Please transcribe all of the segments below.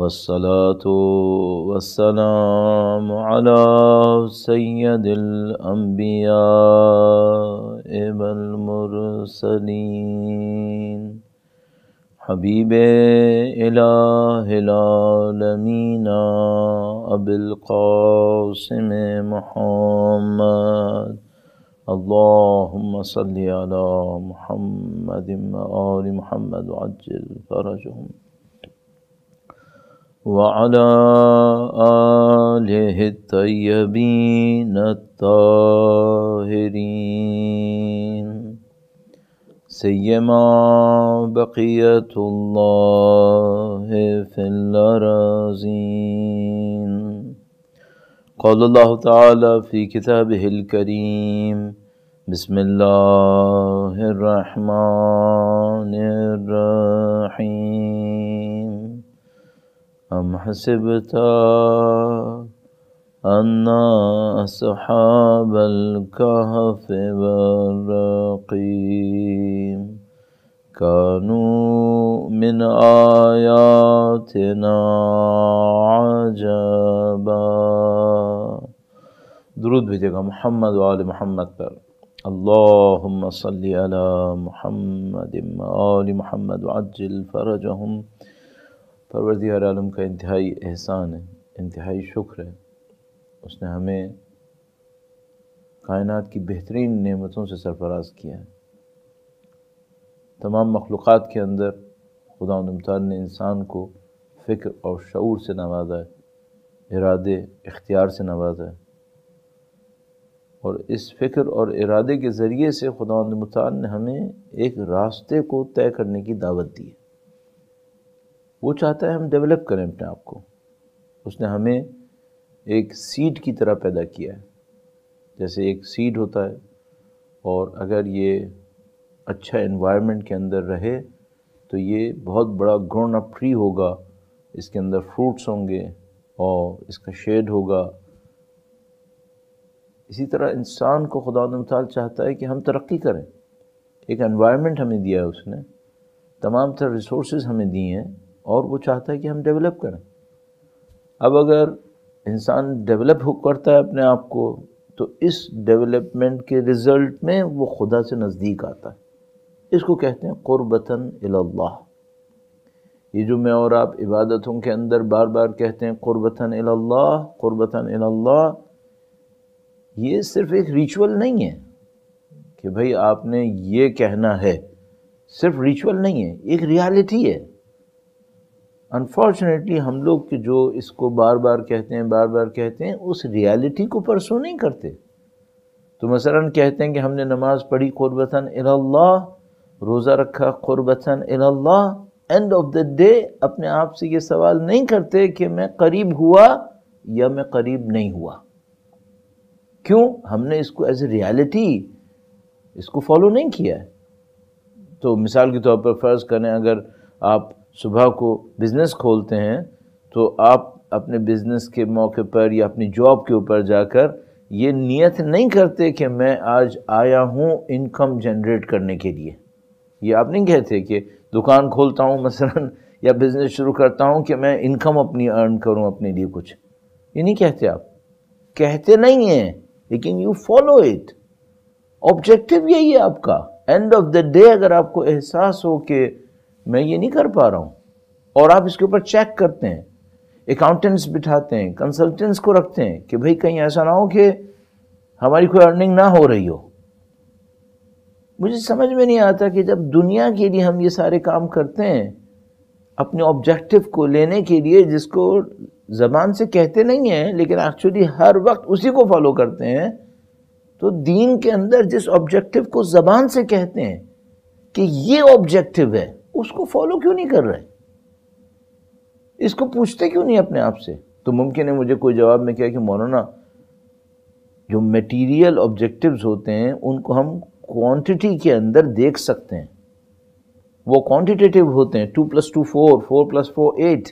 والصلاة والسلام على سيد الأنبياء والمرسلين حبيب إله العالمين أبي القاسم محمد اللهم صل على محمد وآل محمد وعجل فرجهم وعلى آله الطيبين الطاهرين سيما بقية الله في الأرازين قال الله تعالى في كتابه الكريم بسم الله الرحمن الرحيم أم حسبت أن أصحاب الكهف والرقيم كانوا من آياتنا عجبا درود بيتك محمد وآل محمد پر اللهم صل على محمد وآل محمد وعجل فرجهم परवरदिगार आलम का इंतहाई एहसान है इंतहाई शुक्र है उसने हमें कायनात की बेहतरीन नेमतों से सरफराज किया है तमाम मखलूक़ के अंदर खुदा नमतान ने इंसान को फ़िक्र और शूर से नवाजा है इरादे इख्तियार से नवाजा है और इस फ़िक्र और इरादे के ज़रिए से खुदा नमतान ने हमें एक रास्ते को तय करने की दावत दी है वो चाहता है हम डेवलप करें अपने आप को उसने हमें एक सीड की तरह पैदा किया है जैसे एक सीड होता है और अगर ये अच्छा एनवायरनमेंट के अंदर रहे तो ये बहुत बड़ा ग्रोन अप ट्री होगा इसके अंदर फ्रूट्स होंगे और इसका शेड होगा इसी तरह इंसान को खुदा मिसाल चाहता है कि हम तरक्की करें एक एनवायरनमेंट हमें दिया है उसने तमाम तरह रिसोर्स हमें दिए हैं और वो चाहता है कि हम डेवलप करें अब अगर इंसान डेवलप हो करता है अपने आप को तो इस डेवलपमेंट के रिज़ल्ट में वो खुदा से नज़दीक आता है इसको कहते हैं क़ुरबतन अल्लाह ये जो मैं और आप इबादतों के अंदर बार बार कहते हैं क़ुरबतन अल्लाह क़ुरबतन अल्लाह ये सिर्फ़ एक रिचुअल नहीं है कि भाई आपने ये कहना है सिर्फ रिचुअल नहीं है एक रियलिटी है अनफॉर्चुनेटली हम लोग के जो इसको बार बार कहते हैं बार बार कहते हैं उस रियलिटी को परसों नहीं करते तो मसलन कहते हैं कि हमने नमाज़ पढ़ी क़ुरबता अल्लाह रोज़ा रखा क़ुरबता Allah end of the day अपने आप से ये सवाल नहीं करते कि मैं करीब हुआ या मैं करीब नहीं हुआ क्यों हमने इसको एज ए रियलिटी इसको फॉलो नहीं किया है तो मिसाल के तौर पर फ़र्ज़ करें अगर आप सुबह को बिज़नेस खोलते हैं तो आप अपने बिज़नेस के मौके पर या अपनी जॉब के ऊपर जाकर ये नियत नहीं करते कि मैं आज आया हूँ इनकम जनरेट करने के लिए ये आप नहीं कहते कि दुकान खोलता हूँ मसलन या बिज़नेस शुरू करता हूँ कि मैं इनकम अपनी अर्न करूँ अपने लिए कुछ ये नहीं कहते आप कहते नहीं हैं लेकिन यू फॉलो इट ऑब्जेक्टिव यही है आपका एंड ऑफ द डे अगर आपको एहसास हो कि मैं ये नहीं कर पा रहा हूँ और आप इसके ऊपर चेक करते हैं अकाउंटेंट्स बिठाते हैं कंसल्टेंट्स को रखते हैं कि भाई कहीं ऐसा ना हो कि हमारी कोई अर्निंग ना हो रही हो मुझे समझ में नहीं आता कि जब दुनिया के लिए हम ये सारे काम करते हैं अपने ऑब्जेक्टिव को लेने के लिए जिसको ज़बान से कहते नहीं हैं लेकिन एक्चुअली हर वक्त उसी को फॉलो करते हैं तो दीन के अंदर जिस ऑब्जेक्टिव को ज़बान से कहते हैं कि ये ऑब्जेक्टिव है उसको फॉलो क्यों नहीं कर रहे इसको पूछते क्यों नहीं अपने आप से तो मुमकिन है मुझे कोई जवाब में क्या कि मौलाना जो मटेरियल ऑब्जेक्टिव्स होते हैं उनको हम क्वांटिटी के अंदर देख सकते हैं वो क्वांटिटेटिव होते हैं two plus two four four plus four eight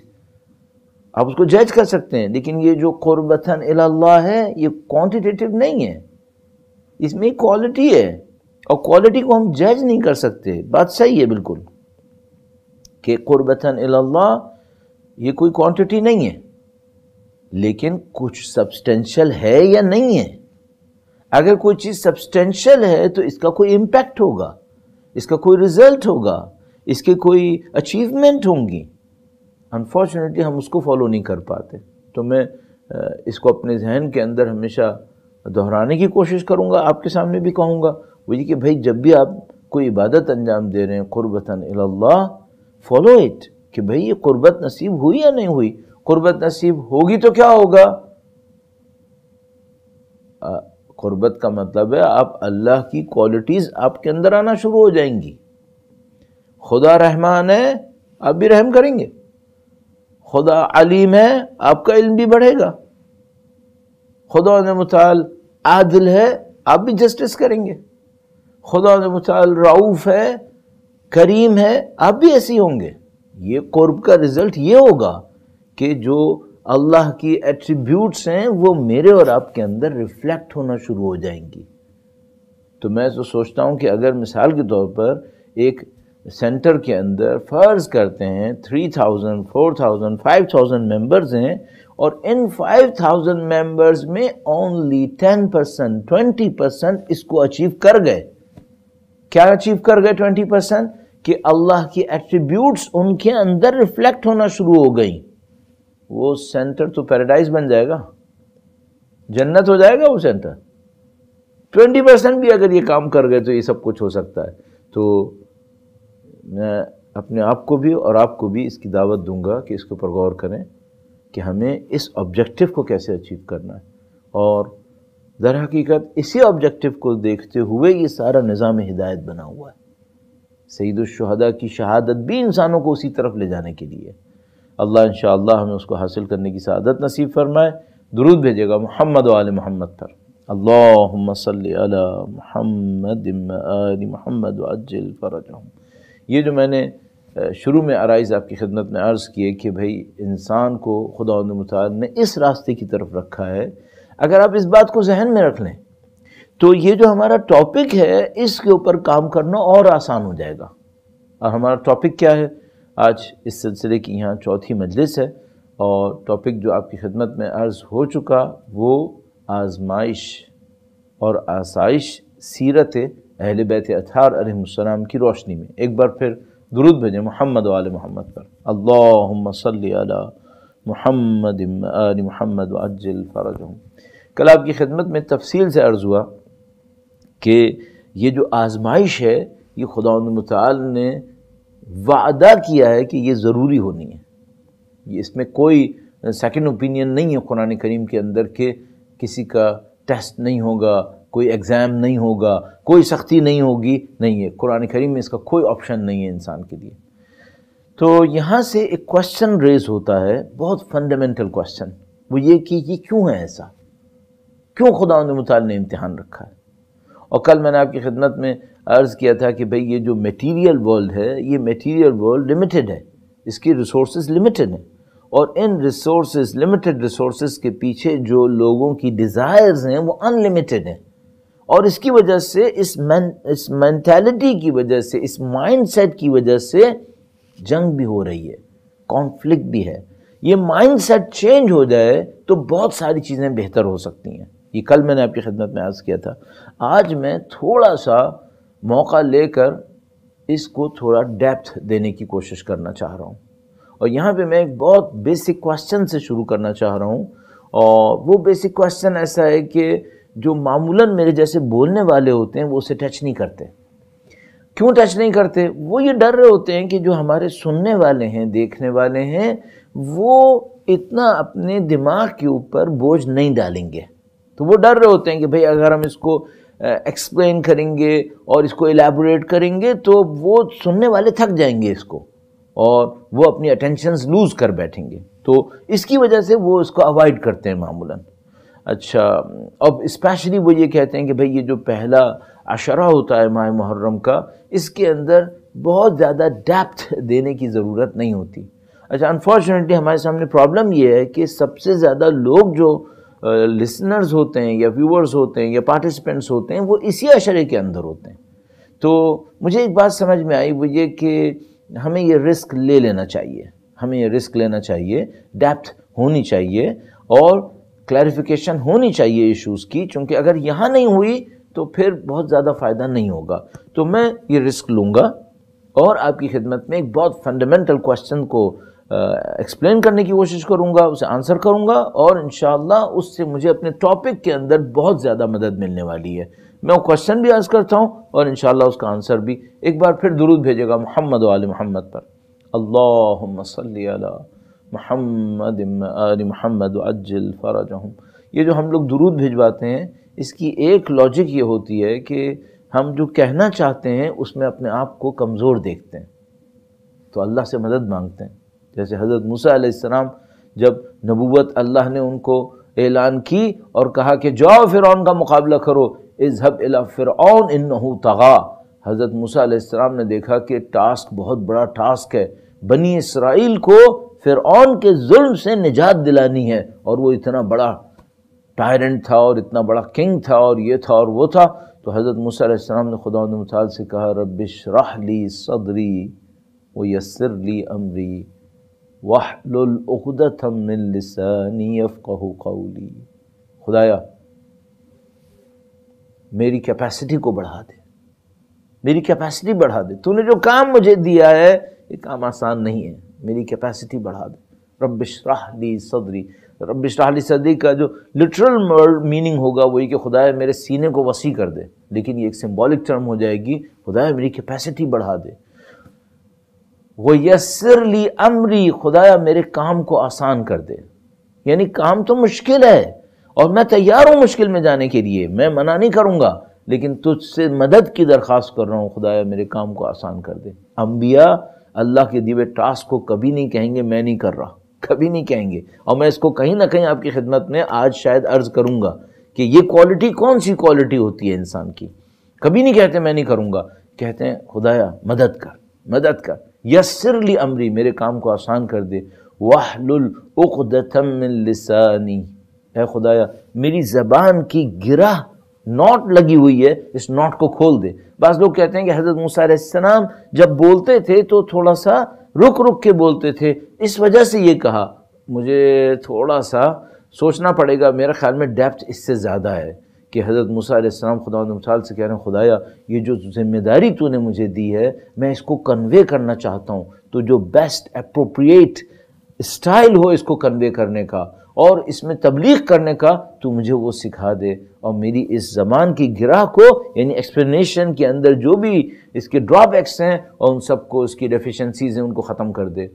आप उसको जज कर सकते हैं लेकिन ये जो क़ुरबतन अल्लाह है ये क्वांटिटेटिव नहीं है इसमें क्वालिटी है और क्वालिटी को हम जज नहीं कर सकते बात सही है बिल्कुल कि क़ुरबता अल्लाह ये कोई क्वांटिटी नहीं है लेकिन कुछ सब्सटेंशियल है या नहीं है अगर कोई चीज़ सब्सटेंशियल है तो इसका कोई इम्पैक्ट होगा इसका कोई रिजल्ट होगा इसके कोई अचीवमेंट होंगी अनफॉर्चुनेटली हम उसको फॉलो नहीं कर पाते तो मैं इसको अपने जहन के अंदर हमेशा दोहराने की कोशिश करूँगा आपके सामने भी कहूँगा वो ये कि भाई जब भी आप कोई इबादत अंजाम दे रहे हैं क़ुरबता फॉलो इट कि भाई ये कुर्बत नसीब हुई या नहीं हुई कुर्बत नसीब होगी तो क्या होगा कुर्बत का मतलब है आप अल्लाह की क्वालिटीज़ आपके अंदर आना शुरू हो जाएंगी खुदा रहमान है आप भी रहम करेंगे खुदा अलीम है आपका इल्म भी बढ़ेगा खुदा ने मुताल आदिल है आप भी जस्टिस करेंगे खुदा ने मुताल रऊफ़ है करीम है आप भी ऐसे ही होंगे ये कर्ब का रिजल्ट ये होगा कि जो अल्लाह की एट्रीब्यूट्स हैं वो मेरे और आपके अंदर रिफ्लेक्ट होना शुरू हो जाएंगी तो मैं तो सोचता हूँ कि अगर मिसाल के तौर पर एक सेंटर के अंदर फ़र्ज करते हैं three thousand four thousand five thousand members हैं और इन फाइव थाउजेंड मेम्बर्स में only ten percent twenty percent इसको अचीव कर गए क्या अचीव कर गए ट्वेंटी परसेंट कि अल्लाह की एट्रीब्यूट्स उनके अंदर रिफ्लेक्ट होना शुरू हो गई वो सेंटर तो पैराडाइज बन जाएगा जन्नत हो जाएगा वो सेंटर ट्वेंटी परसेंट भी अगर ये काम कर गए तो ये सब कुछ हो सकता है तो मैं अपने आप को भी और आपको भी इसकी दावत दूंगा कि इसके ऊपर गौर करें कि हमें इस ऑब्जेक्टिव को कैसे अचीव करना है और दर हकीकत इसी ऑब्जेक्टिव को देखते हुए ये सारा निज़ाम हिदायत बना हुआ है सईदुलशहदा की शहादत भी इंसानों को उसी तरफ ले जाने के लिए अल्लाह इन हमें उसको हासिल करने की शहादत नसीब फरमाए दरूद भेजेगा मोहम्मद वाल मोहम्मद पर अल्लाम महमद ये जो मैंने शुरू में आरइज आपकी खिदमत में अर्ज़ किए कि भाई इंसान को खुदा ने इस रास्ते की तरफ रखा है अगर आप इस बात को जहन में रख लें तो ये जो हमारा टॉपिक है इसके ऊपर काम करना और आसान हो जाएगा और हमारा टॉपिक क्या है आज इस सिलसिले की यहाँ चौथी मजलिस है और टॉपिक जो आपकी खिदमत में अर्ज़ हो चुका वो आजमाइश और आसाइश सीरत अहल बैत अथार अलैहिस्सलाम की रोशनी में एक बार फिर दुरुद भेजें मोहम्मद वाल मोहम्मद पर अल्लाहुम्म मोहम्मद महमद मोहम्मद अज्जल कल आपकी खिदमत में तफसील से अर्ज़ हुआ कि ये जो आजमाइश है ये खुदा मताल ने वादा किया है कि ये ज़रूरी होनी है ये इसमें कोई सेकंड ओपिनियन नहीं है कुरान करीम के अंदर के किसी का टेस्ट नहीं होगा कोई एग्ज़ाम नहीं होगा कोई सख्ती नहीं होगी नहीं है कुरान करीम में इसका कोई ऑप्शन नहीं है इंसान के लिए तो यहाँ से एक क्वेश्चन रेज होता है बहुत फंडामेंटल क्वेश्चन वो ये कि ये क्यों है ऐसा क्यों खुदा मताल ने इम्तहान रखा है और कल मैंने आपकी खिदमत में अर्ज़ किया था कि भाई ये जो मटेरियल वर्ल्ड है ये मटेरियल वर्ल्ड लिमिटेड है इसकी रिसोर्स लिमिटेड हैं और इन रिसोर्स लिमिटेड रिसोर्स के पीछे जो लोगों की डिज़ायर्स हैं वो अनलिमिटेड हैं और इसकी वजह से इस मैं इस मैंटेलिटी की वजह से इस सेट की वजह से जंग भी हो रही है कॉन्फ्लिक्ट भी है ये माइंडसेट चेंज हो जाए तो बहुत सारी चीज़ें बेहतर हो सकती हैं ये कल मैंने आपकी खिदमत में आज किया था आज मैं थोड़ा सा मौका लेकर इसको थोड़ा डेप्थ देने की कोशिश करना चाह रहा हूँ और यहाँ पे मैं एक बहुत बेसिक क्वेश्चन से शुरू करना चाह रहा हूँ और वो बेसिक क्वेश्चन ऐसा है कि जो मामूलन मेरे जैसे बोलने वाले होते हैं वो उसे टच नहीं करते क्यों टच नहीं करते वो ये डर रहे होते हैं कि जो हमारे सुनने वाले हैं देखने वाले हैं वो इतना अपने दिमाग के ऊपर बोझ नहीं डालेंगे तो वो डर रहे होते हैं कि भाई अगर हम इसको एक्सप्लेन करेंगे और इसको एलेबोरेट करेंगे तो वो सुनने वाले थक जाएंगे इसको और वो अपनी अटेंशंस लूज़ कर बैठेंगे तो इसकी वजह से वो इसको अवॉइड करते हैं मामूलन अच्छा अब स्पेशली वो ये कहते हैं कि भाई ये जो पहला अशरा होता है माह मुहर्रम का इसके अंदर बहुत ज़्यादा डेप्थ देने की ज़रूरत नहीं होती अच्छा अनफॉर्चुनेटली हमारे सामने प्रॉब्लम ये है कि सबसे ज़्यादा लोग जो लिसनर्स होते हैं या व्यूअर्स होते हैं या पार्टिसिपेंट्स होते हैं वो इसी अशरे के अंदर होते हैं तो मुझे एक बात समझ में आई वो ये कि हमें ये रिस्क ले लेना चाहिए हमें ये रिस्क लेना चाहिए डेप्थ होनी चाहिए और क्लैरिफिकेशन होनी चाहिए इश्यूज़ की क्योंकि अगर यहाँ नहीं हुई तो फिर बहुत ज़्यादा फ़ायदा नहीं होगा तो मैं ये रिस्क लूँगा और आपकी खिदमत में एक बहुत फंडामेंटल क्वेश्चन को एक्सप्लेन करने की कोशिश करूँगा उसे आंसर करूँगा और इन उससे मुझे अपने टॉपिक के अंदर बहुत ज़्यादा मदद मिलने वाली है मैं वो क्वेश्चन भी आज करता हूँ और इन उसका आंसर भी एक बार फिर दुरुद भेजेगा मोहम्मद वाल मोहम्मद पर अल्ला सल महमद महमद अज्जल ये जो हम लोग दुरूद भिजवाते हैं इसकी एक लॉजिक ये होती है कि हम जो कहना चाहते हैं उसमें अपने आप को कमज़ोर देखते हैं तो अल्लाह से मदद मांगते हैं जैसे हज़रत मूसा जब नबूत अल्लाह ने उनको ऐलान की और कहा कि जाओ फ़िरौन का मुकाबला करो इज़हब इला फ़िरौन इन तगा हज़रत मूसा ने देखा कि टास्क बहुत बड़ा टास्क है बनी इसराइल को फ़िरौन के जुल्म से निजात दिलानी है और वो इतना बड़ा टायरेंट था और इतना बड़ा किंग था और ये था और वो था तो हज़रत मूसम ने खुदा मताल से कहा रबिश राहली सदरी व यसर ली अमरी वाहलदानी खुदाया मेरी कैपेसिटी को बढ़ा दे मेरी कैपेसिटी बढ़ा दे तूने जो काम मुझे दिया है ये काम आसान नहीं है मेरी कैपेसिटी बढ़ा दे रबली सदरी रबली सदरी का जो लिटरल मीनिंग होगा वही कि खुदाया मेरे सीने को वसी कर दे लेकिन ये एक सिम्बॉलिक टर्म हो जाएगी खुदाया मेरी कैपेसिटी बढ़ा दे वो यसर ली अमरी खुदाया मेरे काम को आसान कर दे यानी काम तो मुश्किल है और मैं तैयार हूँ मुश्किल में जाने के लिए मैं मना नहीं करूँगा लेकिन तुझसे मदद की दरख्वास्त कर रहा हूँ खुदाया मेरे काम को आसान कर दे अम्बिया अल्लाह के दिवे टास्क को कभी नहीं कहेंगे मैं नहीं कर रहा कभी नहीं कहेंगे और मैं इसको कहीं ना कहीं आपकी खिदमत में आज शायद अर्ज़ करूँगा कि ये क्वालिटी कौन सी क्वालिटी होती है इंसान की कभी नहीं कहते मैं नहीं करूँगा कहते हैं खुदाया मदद कर मदद कर यसरली अमरी मेरे काम को आसान कर दे वाहलुलदम लसानी है खुदाया मेरी ज़बान की गिरा नॉट लगी हुई है इस नॉट को खोल दे बस लोग कहते हैं कि हज़रत मूसम जब बोलते थे तो थोड़ा सा रुक रुक के बोलते थे इस वजह से ये कहा मुझे थोड़ा सा सोचना पड़ेगा मेरे ख्याल में डेप्थ इससे ज़्यादा है कि हज़रत मूसम खुदा मिसाल से कह रहे हैं खुदाया ये जो जिम्मेदारी तूने मुझे दी है मैं इसको कन्वे करना चाहता हूँ तो जो बेस्ट अप्रोप्रिएट स्टाइल हो इसको कन्वे करने का और इसमें तबलीग करने का तो मुझे वो सिखा दे और मेरी इस जबान की गिरा को यानी एक्सप्लेनेशन के अंदर जो भी इसके ड्रॉबैक्स हैं और उन सबको उसकी डेफिशेंसीज हैं उनको ख़त्म कर दे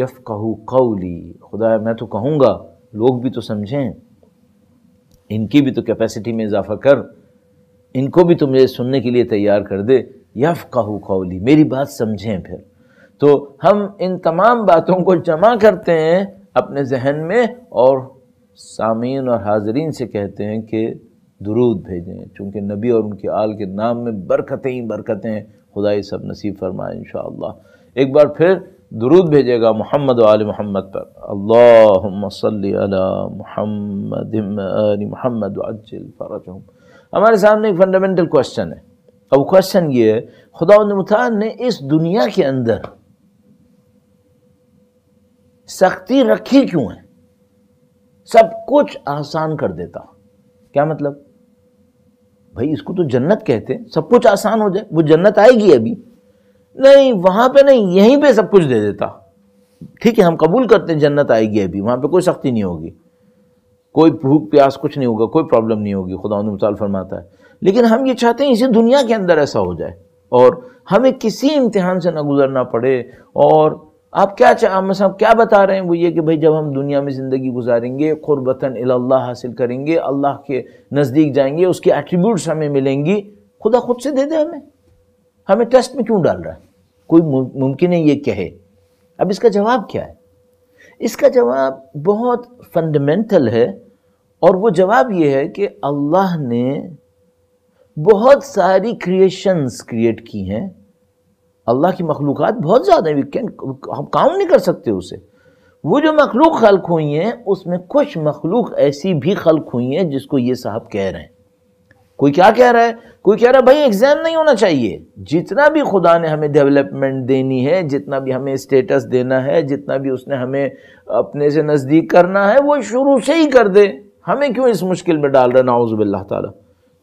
यफ़ कहू कौली खुदा मैं तो कहूँगा लोग भी तो समझें इनकी भी तो कैपेसिटी में इजाफा कर इनको भी तो मुझे सुनने के लिए तैयार कर दे यफ़ कहू कौली मेरी बात समझें फिर तो हम इन तमाम बातों को जमा करते हैं अपने जहन में और सामीन और हाजरीन से कहते हैं कि दुरूद भेजें चूँकि नबी और उनके आल के नाम में बरकतें ही बरकतें खुदा सब नसीब फरमाए इन एक बार फिर दुरूद भेजेगा मोहम्मद आल मोहम्मद पर अल्लाह मोहम्मद मोहम्मद हमारे सामने एक फंडामेंटल क्वेश्चन है अब क्वेश्चन ये खुदा ने इस दुनिया के अंदर सख्ती रखी क्यों है सब कुछ आसान कर देता क्या मतलब भाई इसको तो जन्नत कहते हैं सब कुछ आसान हो जाए वो जन्नत आएगी अभी नहीं वहाँ पे नहीं यहीं पे सब कुछ दे देता ठीक है हम कबूल करते हैं जन्नत आएगी अभी वहाँ पे कोई सख्ती नहीं होगी कोई भूख प्यास कुछ नहीं होगा कोई प्रॉब्लम नहीं होगी खुदा मिसाल फरमाता है लेकिन हम ये चाहते हैं इसी दुनिया के अंदर ऐसा हो जाए और हमें किसी इम्तिहान से ना गुजरना पड़े और आप क्या चाह क्या बता रहे हैं वो ये कि भाई जब हम दुनिया में ज़िंदगी गुजारेंगे खुरबतन अल्लाह हासिल करेंगे अल्लाह के नज़दीक जाएंगे उसके एट्रीब्यूट्स हमें मिलेंगी खुदा खुद से दे दे हमें हमें ट्रस्ट में क्यों डाल रहा है कोई मुमकिन है ये कहे अब इसका जवाब क्या है इसका जवाब बहुत फंडामेंटल है और वो जवाब ये है कि अल्लाह ने बहुत सारी क्रिएशंस क्रिएट की हैं अल्लाह की मखलूक बहुत ज़्यादा है वी कैन हम काउंट नहीं कर सकते उसे वो जो मखलूक खल्क हुई हैं उसमें कुछ मखलूक ऐसी भी खल्क हुई हैं जिसको ये साहब कह रहे हैं कोई क्या कह रहा है कोई कह रहा है भाई एग्ज़ाम नहीं होना चाहिए जितना भी खुदा ने हमें डेवलपमेंट देनी है जितना भी हमें स्टेटस देना है जितना भी उसने हमें अपने से नज़दीक करना है वो शुरू से ही कर दे हमें क्यों इस मुश्किल में डाल रहा नाउज़बिल्ला ताला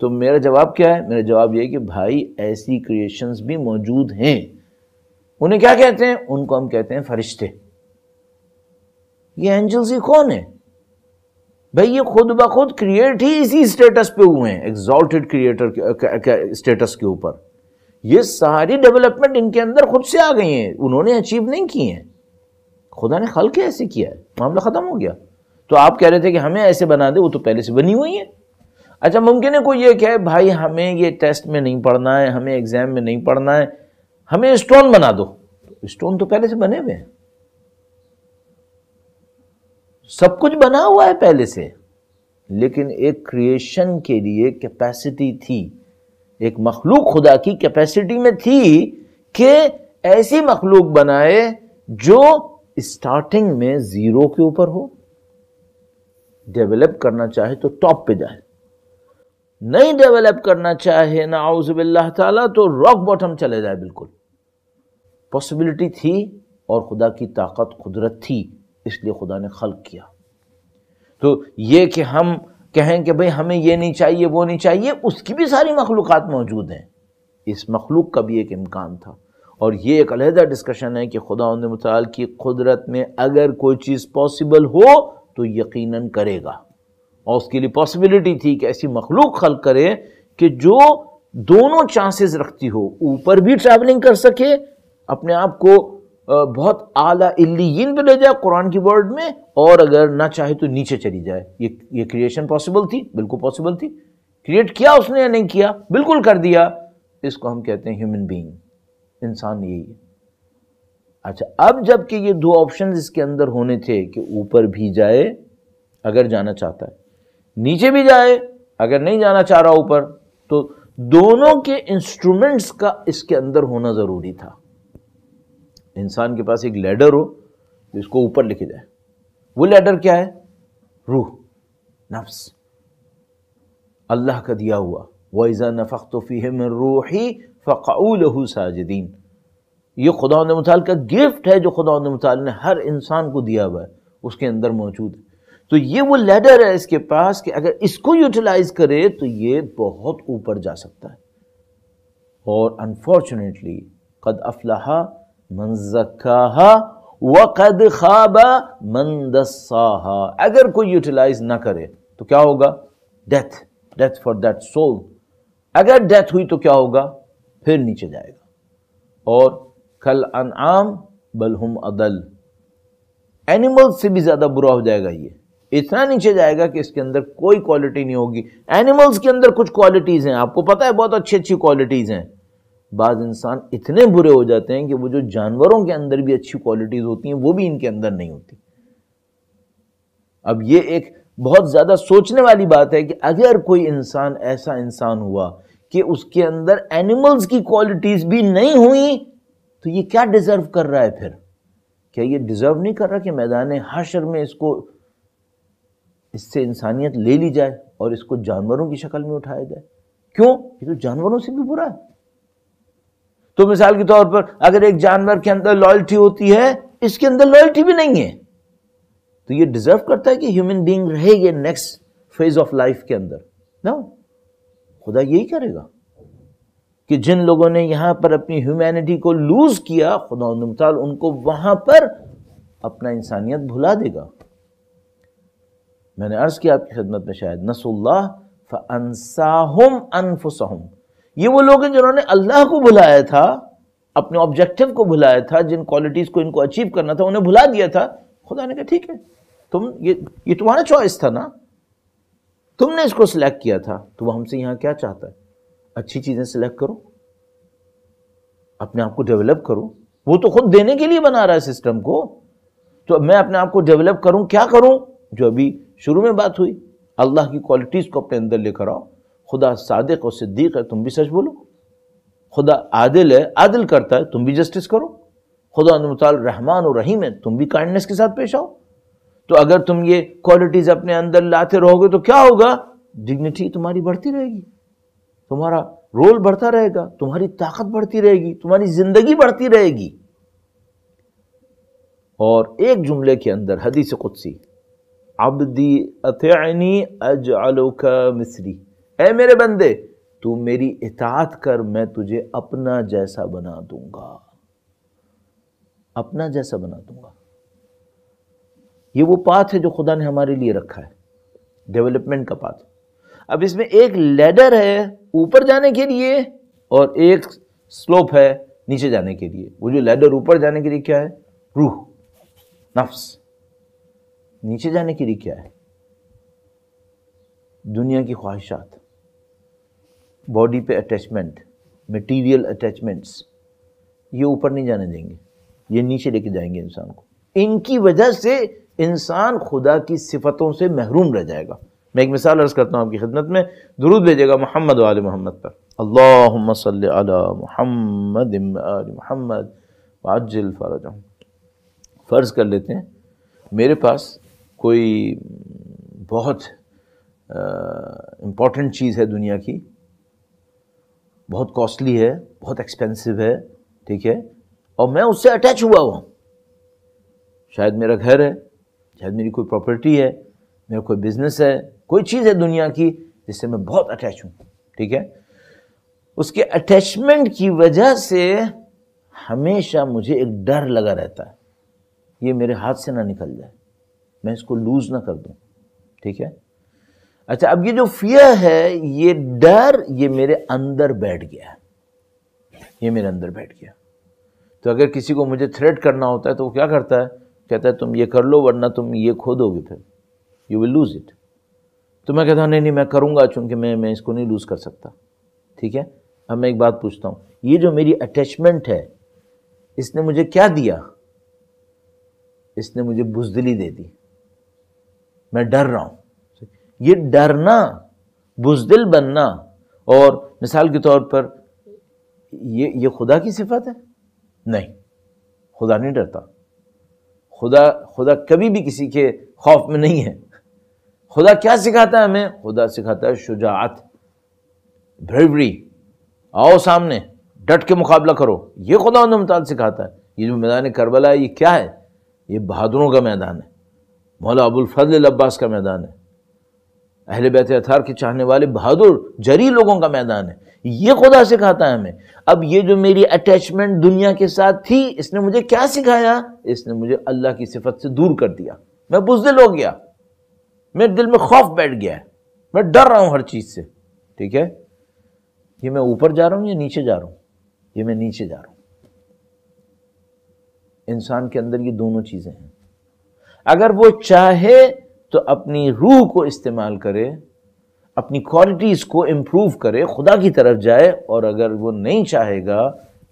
तो मेरा जवाब क्या है मेरा जवाब ये है कि भाई ऐसी क्रिएशंस भी मौजूद हैं उन्हें क्या कहते हैं उनको हम कहते हैं फरिश्ते ये एंजल्स ही कौन है भाई ये खुद ब खुद क्रिएट ही इसी स्टेटस पे हुए हैं एग्जॉल्टेड क्रिएटर स्टेटस के ऊपर ये सारी डेवलपमेंट इनके अंदर खुद से आ गई हैं उन्होंने अचीव नहीं की हैं खुदा ने खल के ऐसे किया है मामला ख़त्म हो गया तो आप कह रहे थे कि हमें ऐसे बना दे वो तो पहले से बनी हुई है अच्छा मुमकिन है कोई ये कहे भाई हमें ये टेस्ट में नहीं पढ़ना है हमें एग्ज़ाम में नहीं पढ़ना है हमें स्टोन बना दो स्टोन तो पहले से बने हुए हैं सब कुछ बना हुआ है पहले से लेकिन एक क्रिएशन के लिए कैपेसिटी थी एक मखलूक खुदा की कैपेसिटी में थी कि ऐसी मखलूक बनाए जो स्टार्टिंग में ज़ीरो के ऊपर हो डेवलप करना चाहे तो टॉप पे जाए नहीं डेवलप करना चाहे ना आउज़बिल्ला ताला तो रॉक बॉटम चले जाए बिल्कुल पॉसिबिलिटी थी और खुदा की ताकत कुदरत थी इसलिए खुदा ने खल किया तो ये कि हम कहें कि भाई हमें ये नहीं चाहिए वो नहीं चाहिए उसकी भी सारी मखलूक मौजूद हैं इस मखलूक का भी एक इम्कान था और ये एक अलहदा डिस्कशन है कि खुदा मताल की कुदरत में अगर कोई चीज़ पॉसिबल हो तो यकीनन करेगा और उसके लिए पॉसिबिलिटी थी कि ऐसी मखलूक खल करे कि जो दोनों चांसेस रखती हो ऊपर भी ट्रैवलिंग कर सके अपने आप को बहुत आला इल्लीन पे ले जाए कुरान की वर्ड में और अगर ना चाहे तो नीचे चली जाए ये ये क्रिएशन पॉसिबल थी बिल्कुल पॉसिबल थी क्रिएट किया उसने या नहीं किया बिल्कुल कर दिया इसको हम कहते हैं ह्यूमन बीइंग इंसान यही है अच्छा अब जबकि ये दो ऑप्शन इसके अंदर होने थे कि ऊपर भी जाए अगर जाना चाहता है नीचे भी जाए अगर नहीं जाना चाह रहा ऊपर तो दोनों के इंस्ट्रूमेंट्स का इसके अंदर होना ज़रूरी था इंसान के पास एक लैडर हो तो इसको ऊपर लिखे जाए वो लैडर क्या है रूह नफ्स अल्लाह का दिया हुआ वैज़ा नफ़क तो फ़ी है रूही फ़ाउलहू साजदीन ये खुदा मताल का गिफ्ट है जो खुदा मताल ने हर इंसान को दिया हुआ है उसके अंदर मौजूद है तो ये वो लेडर है इसके पास कि अगर इसको यूटिलाइज करे तो ये बहुत ऊपर जा सकता है और अनफॉर्चुनेटली कद अफलाहा मन जक्हा वक़द खाबा मन अगर कोई यूटिलाइज ना करे तो क्या होगा death death for that soul अगर डेथ हुई तो क्या होगा फिर नीचे जाएगा और कल अनआम बलहुम अदल एनिमल से भी ज़्यादा बुरा हो जाएगा ये इतना नीचे जाएगा कि इसके अंदर कोई क्वालिटी नहीं होगी एनिमल्स के अंदर कुछ क्वालिटीज़ हैं आपको पता है बहुत अच्छी अच्छी क्वालिटीज़ हैं बाज़ इंसान इतने बुरे हो जाते हैं कि वो जो जानवरों के अंदर भी अच्छी क्वालिटीज़ होती हैं वो भी इनके अंदर नहीं होती अब ये एक बहुत ज़्यादा सोचने वाली बात है कि अगर कोई इंसान ऐसा इंसान हुआ कि उसके अंदर एनिमल्स की क्वालिटीज़ भी नहीं हुई तो ये क्या डिज़र्व कर रहा है फिर क्या ये डिज़र्व नहीं कर रहा कि मैदान हाशर में इसको इससे इंसानियत ले ली जाए और इसको जानवरों की शक्ल में उठाया जाए क्यों ये तो जानवरों से भी बुरा है तो मिसाल के तौर पर अगर एक जानवर के अंदर लॉयल्टी होती है इसके अंदर लॉयल्टी भी नहीं है तो ये डिजर्व करता है कि ह्यूमन बींग रहेगी नेक्स्ट फेज ऑफ लाइफ के अंदर ना खुदा यही करेगा कि जिन लोगों ने यहां पर अपनी ह्यूमैनिटी को लूज किया खुदा उनको वहां पर अपना इंसानियत भुला देगा मैंने अर्ज़ किया आपकी खिदमत में शायद फ फ़नसाहम अनफुसहम ये वो लोग हैं जिन्होंने अल्लाह को भुलाया था अपने ऑब्जेक्टिव को भुलाया था जिन क्वालिटीज़ को इनको अचीव करना था उन्हें भुला दिया था खुदा ने कहा ठीक है तुम ये ये तुम्हारा चॉइस था ना तुमने इसको सिलेक्ट किया था तो वह हमसे यहां क्या चाहता है अच्छी चीज़ें सिलेक्ट करो अपने आप को डेवलप करो वो तो खुद देने के लिए बना रहा है सिस्टम को तो मैं अपने आप को डेवलप करूं क्या करूं जो अभी शुरू में बात हुई अल्लाह की क्वालिटीज़ को अपने अंदर लेकर आओ खुदा सादिक और सिद्दीक है तुम भी सच बोलो खुदा आदिल है आदिल करता है तुम भी जस्टिस करो खुदा मताल रहमान और रहीम है तुम भी काइंडनेस के साथ पेश आओ तो अगर तुम ये क्वालिटीज़ अपने अंदर लाते रहोगे तो क्या होगा डिग्निटी तुम्हारी बढ़ती रहेगी तुम्हारा रोल बढ़ता रहेगा तुम्हारी ताकत बढ़ती रहेगी तुम्हारी ज़िंदगी बढ़ती रहेगी और एक जुमले के अंदर हदीस कुदसी अबदी अतनी अज मिसरी ऐ मेरे बंदे तू मेरी इतात कर मैं तुझे अपना जैसा बना दूंगा अपना जैसा बना दूंगा ये वो पाथ है जो खुदा ने हमारे लिए रखा है डेवलपमेंट का पाथ अब इसमें एक लेडर है ऊपर जाने के लिए और एक स्लोप है नीचे जाने के लिए वो जो लेडर ऊपर जाने के लिए क्या है रूह नफ्स नीचे जाने के लिए क्या है दुनिया की ख्वाहिशात बॉडी पे अटैचमेंट मटेरियल अटैचमेंट्स ये ऊपर नहीं जाने देंगे ये नीचे लेके जाएंगे इंसान को इनकी वजह से इंसान खुदा की सिफतों से महरूम रह जाएगा मैं एक मिसाल अर्ज़ करता हूँ आपकी खिदमत में दुरुद भेजेगा मोहम्मद वाल मोहम्मद पर अल्लाह मोहम्मद फ़र्ज फ़र्ज़ कर लेते हैं मेरे पास कोई बहुत इम्पॉर्टेंट चीज़ है दुनिया की बहुत कॉस्टली है बहुत एक्सपेंसिव है ठीक है और मैं उससे अटैच हुआ हुआ शायद मेरा घर है शायद मेरी कोई प्रॉपर्टी है मेरा कोई बिजनेस है कोई चीज़ है दुनिया की जिससे मैं बहुत अटैच हूँ ठीक है उसके अटैचमेंट की वजह से हमेशा मुझे एक डर लगा रहता है ये मेरे हाथ से ना निकल जाए मैं इसको लूज़ ना कर दूँ ठीक है अच्छा अब ये जो फियर है ये डर ये मेरे अंदर बैठ गया ये मेरे अंदर बैठ गया तो अगर किसी को मुझे थ्रेट करना होता है तो वो क्या करता है कहता है तुम ये कर लो वरना तुम ये खो दोगे फिर यू विल लूज़ इट तो मैं कहता हूँ नहीं नहीं मैं करूँगा चूंकि मैं मैं इसको नहीं लूज़ कर सकता ठीक है अब मैं एक बात पूछता हूँ ये जो मेरी अटैचमेंट है इसने मुझे क्या दिया इसने मुझे बुजदली दे दी मैं डर रहा हूँ ये डरना बुजदिल बनना और मिसाल के तौर पर ये ये खुदा की सिफत है नहीं खुदा नहीं डरता खुदा खुदा कभी भी किसी के खौफ में नहीं है खुदा क्या सिखाता है हमें खुदा सिखाता है शुजात ब्रेवरी आओ सामने डट के मुकाबला करो ये खुदा मुमताज सिखाता है ये जो मैदान करबला है ये क्या है ये बहादुरों का मैदान है मौला अबुल फजल अब्बास का मैदान है अहले बैत अथार के चाहने वाले बहादुर जरी लोगों का मैदान है ये खुदा सिखाता है हमें अब ये जो मेरी अटैचमेंट दुनिया के साथ थी इसने मुझे क्या सिखाया इसने मुझे अल्लाह की सिफत से दूर कर दिया मैं बुजदिल हो गया मेरे दिल में खौफ बैठ गया है मैं डर रहा हूँ हर चीज़ से ठीक है ये मैं ऊपर जा रहा हूँ या नीचे जा रहा हूँ ये मैं नीचे जा रहा हूँ इंसान के अंदर ये दोनों चीज़ें हैं अगर वो चाहे तो अपनी रूह को इस्तेमाल करे अपनी क्वालिटीज़ को इम्प्रूव करे खुदा की तरफ जाए और अगर वो नहीं चाहेगा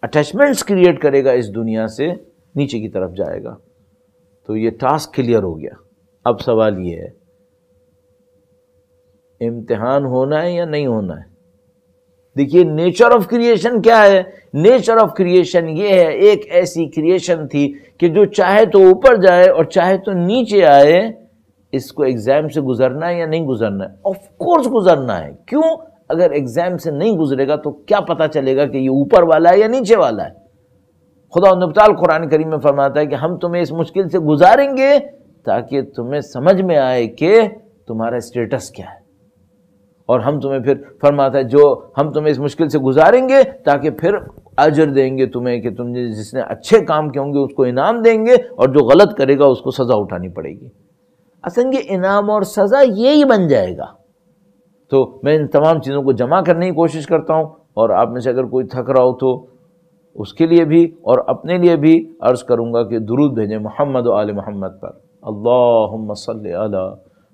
अटैचमेंट्स क्रिएट करेगा इस दुनिया से नीचे की तरफ जाएगा तो ये टास्क क्लियर हो गया अब सवाल ये है इम्तिहान होना है या नहीं होना है देखिए नेचर ऑफ क्रिएशन क्या है नेचर ऑफ क्रिएशन ये है एक ऐसी क्रिएशन थी कि जो चाहे तो ऊपर जाए और चाहे तो नीचे आए इसको एग्ज़ाम से गुजरना है या नहीं गुजरना है ऑफ कोर्स गुजरना है क्यों अगर एग्ज़ाम से नहीं गुजरेगा तो क्या पता चलेगा कि ये ऊपर वाला है या नीचे वाला है खुदा नबताल कुरान करीम में फरमाता है कि हम तुम्हें इस मुश्किल से गुजारेंगे ताकि तुम्हें समझ में आए कि तुम्हारा स्टेटस क्या है और हम तुम्हें फिर फरमाता है जो हम तुम्हें इस मुश्किल से गुजारेंगे ताकि फिर अजर देंगे तुम्हें कि तुमने जिसने अच्छे काम के होंगे उसको इनाम देंगे और जो गलत करेगा उसको सज़ा उठानी पड़ेगी असंग इनाम और सज़ा ये ही बन जाएगा तो मैं इन तमाम चीज़ों को जमा करने की कोशिश करता हूँ और आप में से अगर कोई थक रहा हो तो उसके लिए भी और अपने लिए भी अर्ज़ करूँगा कि दुरुद भेजें मोहम्मद आल मोहम्मद पर अल्लाह सल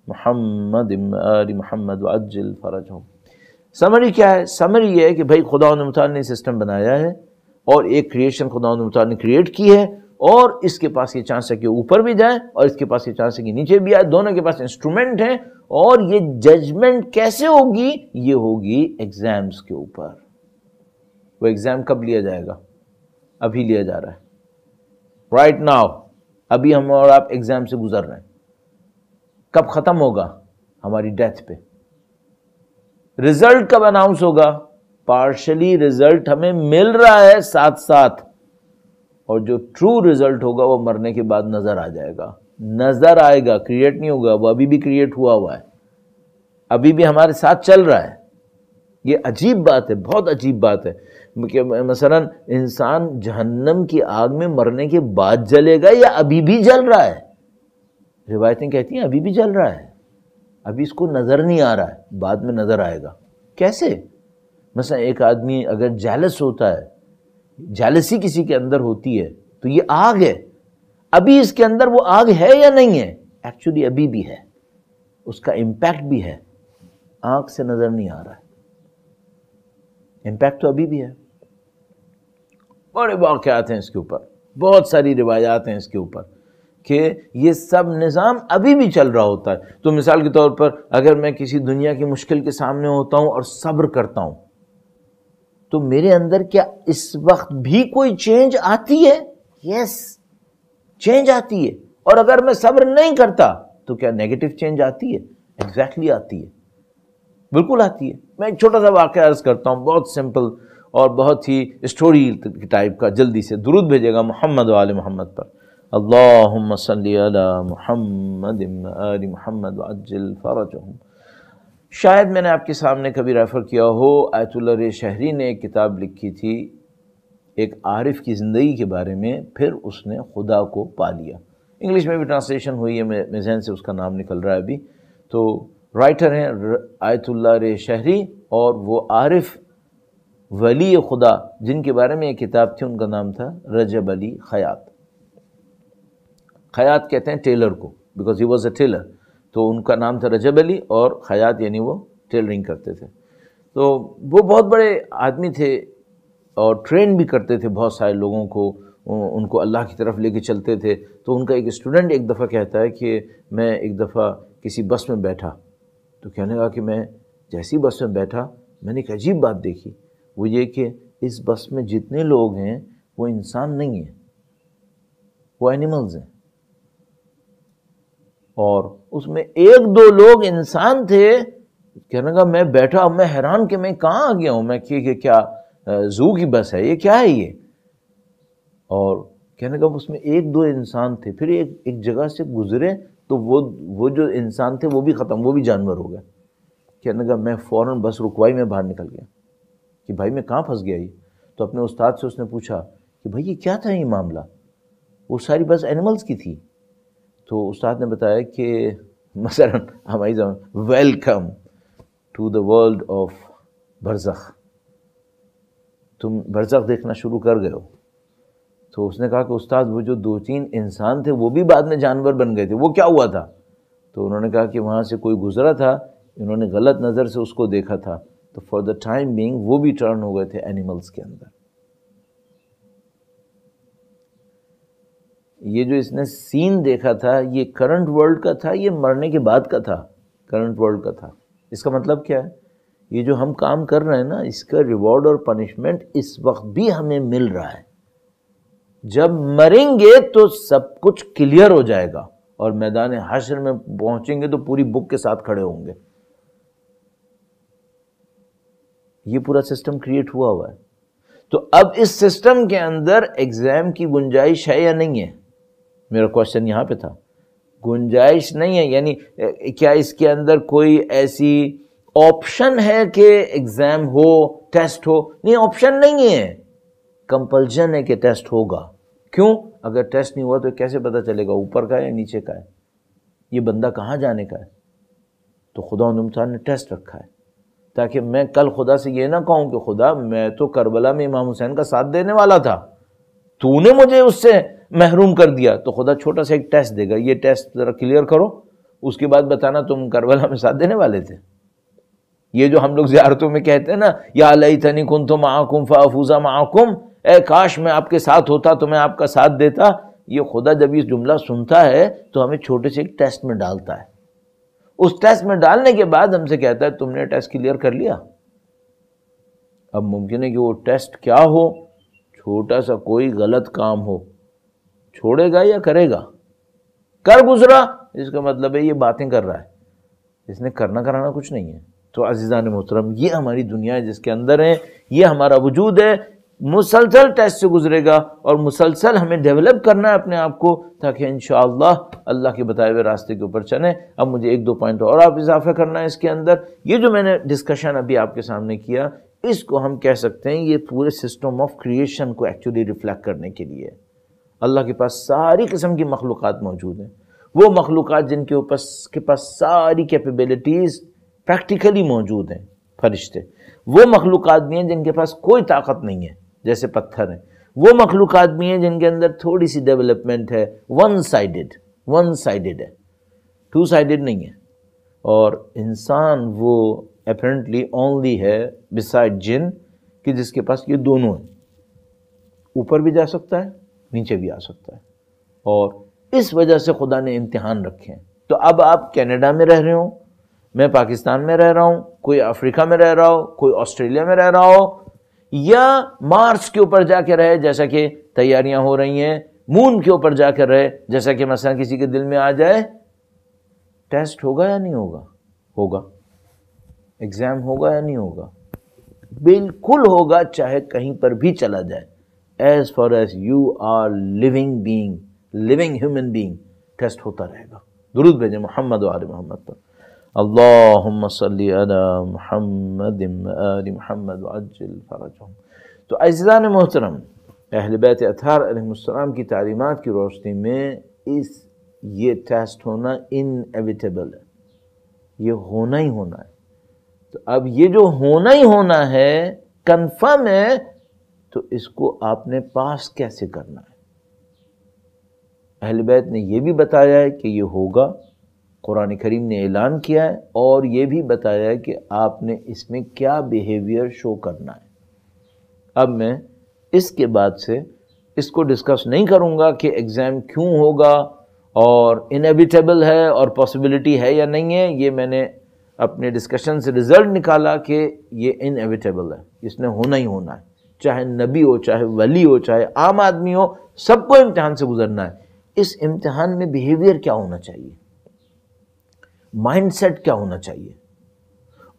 महमद आल महमद अजल फ़रज हो समरी क्या है समरी ये है कि भाई खुदा ने सिस्टम बनाया है और एक क्रिएशन खुदा ने क्रिएट की है और इसके पास ये चांस है कि ऊपर भी जाए और इसके पास ये चांस है कि नीचे भी आए दोनों के पास इंस्ट्रूमेंट हैं और ये जजमेंट कैसे होगी ये होगी एग्जाम्स के ऊपर वो एग्ज़ाम कब लिया जाएगा अभी लिया जा रहा है राइट नाउ अभी हम और आप एग्ज़ाम से गुजर रहे हैं कब ख़त्म होगा हमारी डेथ पे रिजल्ट कब अनाउंस होगा पार्शली रिजल्ट हमें मिल रहा है साथ साथ और जो ट्रू रिजल्ट होगा वो मरने के बाद नज़र आ जाएगा नज़र आएगा क्रिएट नहीं होगा वो अभी भी क्रिएट हुआ हुआ है अभी भी हमारे साथ चल रहा है ये अजीब बात है बहुत अजीब बात है मसलन इंसान जहन्नम की आग में मरने के बाद जलेगा या अभी भी जल रहा है रिवायतें कहती हैं अभी भी जल रहा है अभी इसको नज़र नहीं आ रहा है बाद में नज़र आएगा कैसे मसलन एक आदमी अगर जैलस होता है जालसी किसी के अंदर होती है तो ये आग है अभी इसके अंदर वो आग है या नहीं है एक्चुअली अभी भी है उसका इम्पैक्ट भी है आंख से नज़र नहीं आ रहा है इम्पैक्ट तो अभी भी है बड़े वाकत हैं इसके ऊपर बहुत सारी रिवायात हैं इसके ऊपर कि ये सब निज़ाम अभी भी चल रहा होता है तो मिसाल के तौर पर अगर मैं किसी दुनिया की मुश्किल के सामने होता हूँ और सब्र करता हूँ तो मेरे अंदर क्या इस वक्त भी कोई चेंज आती है यस चेंज आती है और अगर मैं सब्र नहीं करता तो क्या नेगेटिव चेंज आती है एग्जैक्टली exactly आती है बिल्कुल आती है मैं एक छोटा सा वाक्य अर्ज करता हूँ बहुत सिंपल और बहुत ही स्टोरी टाइप का जल्दी से दुरुद भेजेगा मोहम्मद वाल मोहम्मद पर अल्लाह सल मोहम्मद मोहम्मद शायद मैंने आपके सामने कभी रेफ़र किया हो आयतुल्ला रे शहरी ने एक किताब लिखी थी एक आरिफ की ज़िंदगी के बारे में फिर उसने खुदा को पा लिया इंग्लिश में भी ट्रांसलेशन हुई है मैं जहन से उसका नाम निकल रहा है अभी तो राइटर हैं आयतुल्ला रे शहरी और वो आरिफ वली खुदा जिनके बारे में एक किताब थी उनका नाम था रजब अली खयात खयात कहते हैं टेलर को because he was a tailor तो उनका नाम था रजब अली और हयात यानी वो टेलरिंग करते थे तो वो बहुत बड़े आदमी थे और ट्रेन भी करते थे बहुत सारे लोगों को उनको अल्लाह की तरफ लेके चलते थे तो उनका एक स्टूडेंट एक दफ़ा कहता है कि मैं एक दफ़ा किसी बस में बैठा तो कहने लगा कि मैं जैसी बस में बैठा मैंने एक अजीब बात देखी वो ये कि इस बस में जितने लोग हैं वो इंसान नहीं हैं वो एनिमल्स हैं और उसमें एक दो लोग इंसान थे कहने का मैं बैठा मैं हैरान कि मैं कहाँ आ गया हूँ मैं कि क्या जू की बस है ये क्या है ये और कहने का उसमें एक दो इंसान थे फिर एक एक जगह से गुजरे तो वो वो जो इंसान थे वो भी ख़त्म वो भी जानवर हो गए कहने का मैं फ़ौर बस रुकवाई में बाहर निकल गया कि भाई मैं कहाँ फंस गया ये तो अपने उस्ताद से उसने पूछा कि भाई ये क्या था ये मामला वो सारी बस एनिमल्स की थी तो उस्ताद ने बताया कि मसला हमारी welcome to the world of बरज़ख तुम बरसख देखना शुरू कर गए हो तो उसने कहा कि उस्ताद वो जो दो तीन इंसान थे वो भी बाद में जानवर बन गए थे वो क्या हुआ था तो उन्होंने कहा कि वहाँ से कोई गुजरा था इन्होंने गलत नज़र से उसको देखा था तो फॉर द टाइम बींग वो भी टर्न हो गए थे एनिमल्स के अंदर ये जो इसने सीन देखा था ये करंट वर्ल्ड का था ये मरने के बाद का था करंट वर्ल्ड का था इसका मतलब क्या है ये जो हम काम कर रहे हैं ना इसका रिवॉर्ड और पनिशमेंट इस वक्त भी हमें मिल रहा है जब मरेंगे तो सब कुछ क्लियर हो जाएगा और मैदान हाशर में पहुंचेंगे तो पूरी बुक के साथ खड़े होंगे ये पूरा सिस्टम क्रिएट हुआ हुआ है तो अब इस सिस्टम के अंदर एग्जाम की गुंजाइश है या नहीं है मेरा क्वेश्चन यहाँ पे था गुंजाइश नहीं है यानी क्या इसके अंदर कोई ऐसी ऑप्शन है कि एग्ज़ाम हो टेस्ट हो नहीं ऑप्शन नहीं है कंपल्शन है कि टेस्ट होगा क्यों अगर टेस्ट नहीं हुआ तो कैसे पता चलेगा ऊपर का या नीचे का है ये बंदा कहाँ जाने का है तो खुदा नुमसान ने टेस्ट रखा है ताकि मैं कल खुदा से ये ना कहूँ कि खुदा मैं तो करबला में इमाम हुसैन का साथ देने वाला था तूने मुझे उससे महरूम कर दिया तो खुदा छोटा सा एक टेस्ट देगा ये टेस्ट ज़रा क्लियर करो उसके बाद बताना तुम करबला में साथ देने वाले थे ये जो हम लोग ज्यारतों में कहते हैं ना या लई थनी कुन तुम आकुम फ़ाफूज़ा माकुम ए काश मैं आपके साथ होता तो मैं आपका साथ देता ये खुदा जब ये जुमला सुनता है तो हमें छोटे से एक टेस्ट में डालता है उस टेस्ट में डालने के बाद हमसे कहता है तुमने टेस्ट क्लियर कर लिया अब मुमकिन है कि वो टेस्ट क्या हो छोटा सा कोई गलत काम हो छोड़ेगा या करेगा कर गुजरा इसका मतलब है ये बातें कर रहा है इसने करना कराना कुछ नहीं है तो ने मोहतरम ये हमारी दुनिया है जिसके अंदर है ये हमारा वजूद है मुसलसल टेस्ट से गुजरेगा और मुसलसल हमें डेवलप करना है अपने आप को ताकि इन अल्लाह के बताए हुए रास्ते के ऊपर चलें अब मुझे एक दो पॉइंट और आप इजाफा करना है इसके अंदर ये जो मैंने डिस्कशन अभी आपके सामने किया इसको हम कह सकते हैं ये पूरे सिस्टम ऑफ क्रिएशन को एक्चुअली रिफ्लेक्ट करने के लिए अल्लाह के पास सारी किस्म की मखलूक मौजूद हैं वो मखलूक जिनके ऊपर के पास सारी कैपेबिलिटीज़ प्रैक्टिकली मौजूद हैं फरिश्ते वो मखलूक भी हैं जिनके पास कोई ताकत नहीं है जैसे पत्थर हैं वो मखलूक भी हैं जिनके अंदर थोड़ी सी डेवलपमेंट है वन साइडेड वन साइडेड है टू साइडेड नहीं है और इंसान वो अपेरेंटली ओनली है बिसाइड जिन कि जिसके पास ये दोनों हैं ऊपर भी जा सकता है नीचे भी आ सकता है और इस वजह से खुदा ने इम्तहान रखे हैं तो अब आप कैनेडा में रह रहे हो मैं पाकिस्तान में रह रहा हूँ कोई अफ्रीका में रह रहा हो कोई ऑस्ट्रेलिया में रह रहा हो या मार्स के ऊपर जाके रहे जैसा कि तैयारियां हो रही हैं मून के ऊपर जाकर रहे जैसा कि मसला किसी के दिल में आ जाए टेस्ट होगा या नहीं होगा होगा एग्ज़ाम होगा या नहीं होगा बिल्कुल होगा चाहे कहीं पर भी चला जाए as far as you are living being living human being test होता रहेगा दुरुद भेजे मोहम्मद वाल मोहम्मद पर अल्लाम महमद महमद तो अजान मोहतरम अहल बैत अथारम की तालीमत की रोशनी में इस ये टेस्ट होना इनएविटेबल है ये होना ही होना है तो अब ये जो होना ही होना है कंफर्म है तो इसको आपने पास कैसे करना है अहलबैत ने यह भी बताया है कि ये होगा कुरान करीम ने ऐलान किया है और ये भी बताया है कि आपने इसमें क्या बिहेवियर शो करना है अब मैं इसके बाद से इसको डिस्कस नहीं करूँगा कि एग्ज़ाम क्यों होगा और इनएविटेबल है और पॉसिबिलिटी है या नहीं है ये मैंने अपने डिस्कशन से रिज़ल्ट निकाला कि ये इनएविटेबल है इसने होना ही होना है चाहे नबी हो चाहे वली हो चाहे आम आदमी हो सबको इम्तहान से गुजरना है इस इम्तहान में बिहेवियर क्या होना चाहिए माइंडसेट क्या होना चाहिए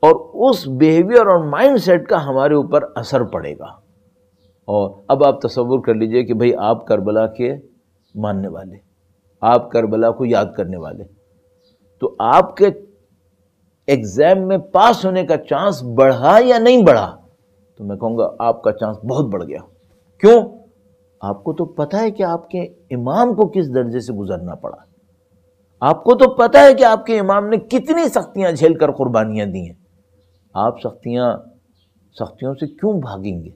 और उस बिहेवियर और माइंडसेट का हमारे ऊपर असर पड़ेगा और अब आप तस्वुर कर लीजिए कि भाई आप करबला के मानने वाले आप करबला को याद करने वाले तो आपके एग्जाम में पास होने का चांस बढ़ा या नहीं बढ़ा तो मैं कहूंगा आपका चांस बहुत बढ़ गया क्यों आपको तो पता है कि आपके इमाम को किस दर्जे से गुजरना पड़ा आपको तो पता है कि आपके इमाम ने कितनी सख्तियां झेल कर दी हैं आप सख्तियां सख्तियों से क्यों भागेंगे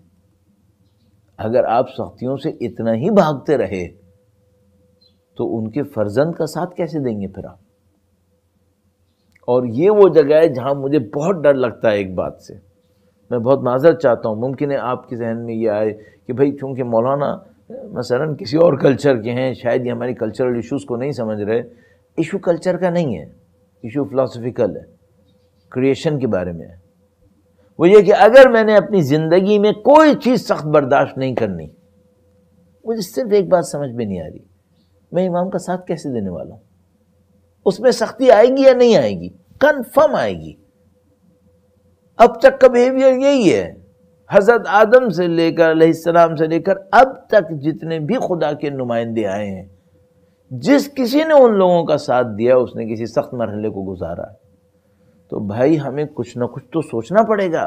अगर आप सख्तियों से इतना ही भागते रहे तो उनके फर्जंद का साथ कैसे देंगे फिर आप और ये वो जगह है जहाँ मुझे बहुत डर लगता है एक बात से मैं बहुत माजर चाहता हूँ मुमकिन है आपके जहन में ये आए कि भाई चूँकि मौलाना मसलन किसी और कल्चर के हैं शायद ये हमारे कल्चरल इश्यूज़ को नहीं समझ रहे इशू कल्चर का नहीं है इशू फ़िलासफ़िकल है क्रिएशन के बारे में है वो ये कि अगर मैंने अपनी ज़िंदगी में कोई चीज़ सख्त बर्दाश्त नहीं करनी मुझे सिर्फ एक बात समझ में नहीं आ रही मैं इमाम का साथ कैसे देने वाला हूँ उसमें सख्ती आएगी या नहीं आएगी कन्फर्म आएगी अब तक का बिहेवियर यही है हजरत आदम से लेकर अलैहिस्सलाम से लेकर अब तक जितने भी खुदा के नुमाइंदे आए हैं जिस किसी ने उन लोगों का साथ दिया उसने किसी सख्त मरहले को गुजारा तो भाई हमें कुछ ना कुछ तो सोचना पड़ेगा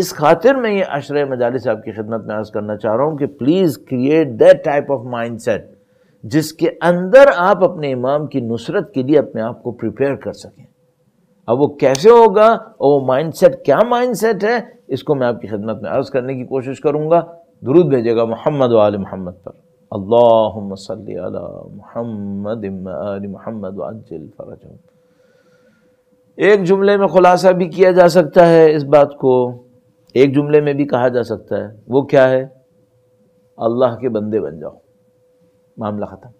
इस खातिर मैं ये अशर मजाल साहब की खिदमत में अर्ज़ करना चाह रहा हूँ कि please create that type of mindset जिसके अंदर आप अपने इमाम की नुसरत के लिए अपने आप को प्रिपेयर कर सकें अब वो कैसे होगा और वो माइंडसेट क्या माइंडसेट है इसको मैं आपकी खिदमत में अर्ज़ करने की कोशिश करूँगा दुरुद भेजेगा मोहम्मद वाल मोहम्मद पर अल्लाह मोहम्मद मोहम्मद एक जुमले में ख़ुलासा भी किया जा सकता है इस बात को एक जुमले में भी कहा जा सकता है वो क्या है अल्लाह के बंदे बन जाओ मामला खत्म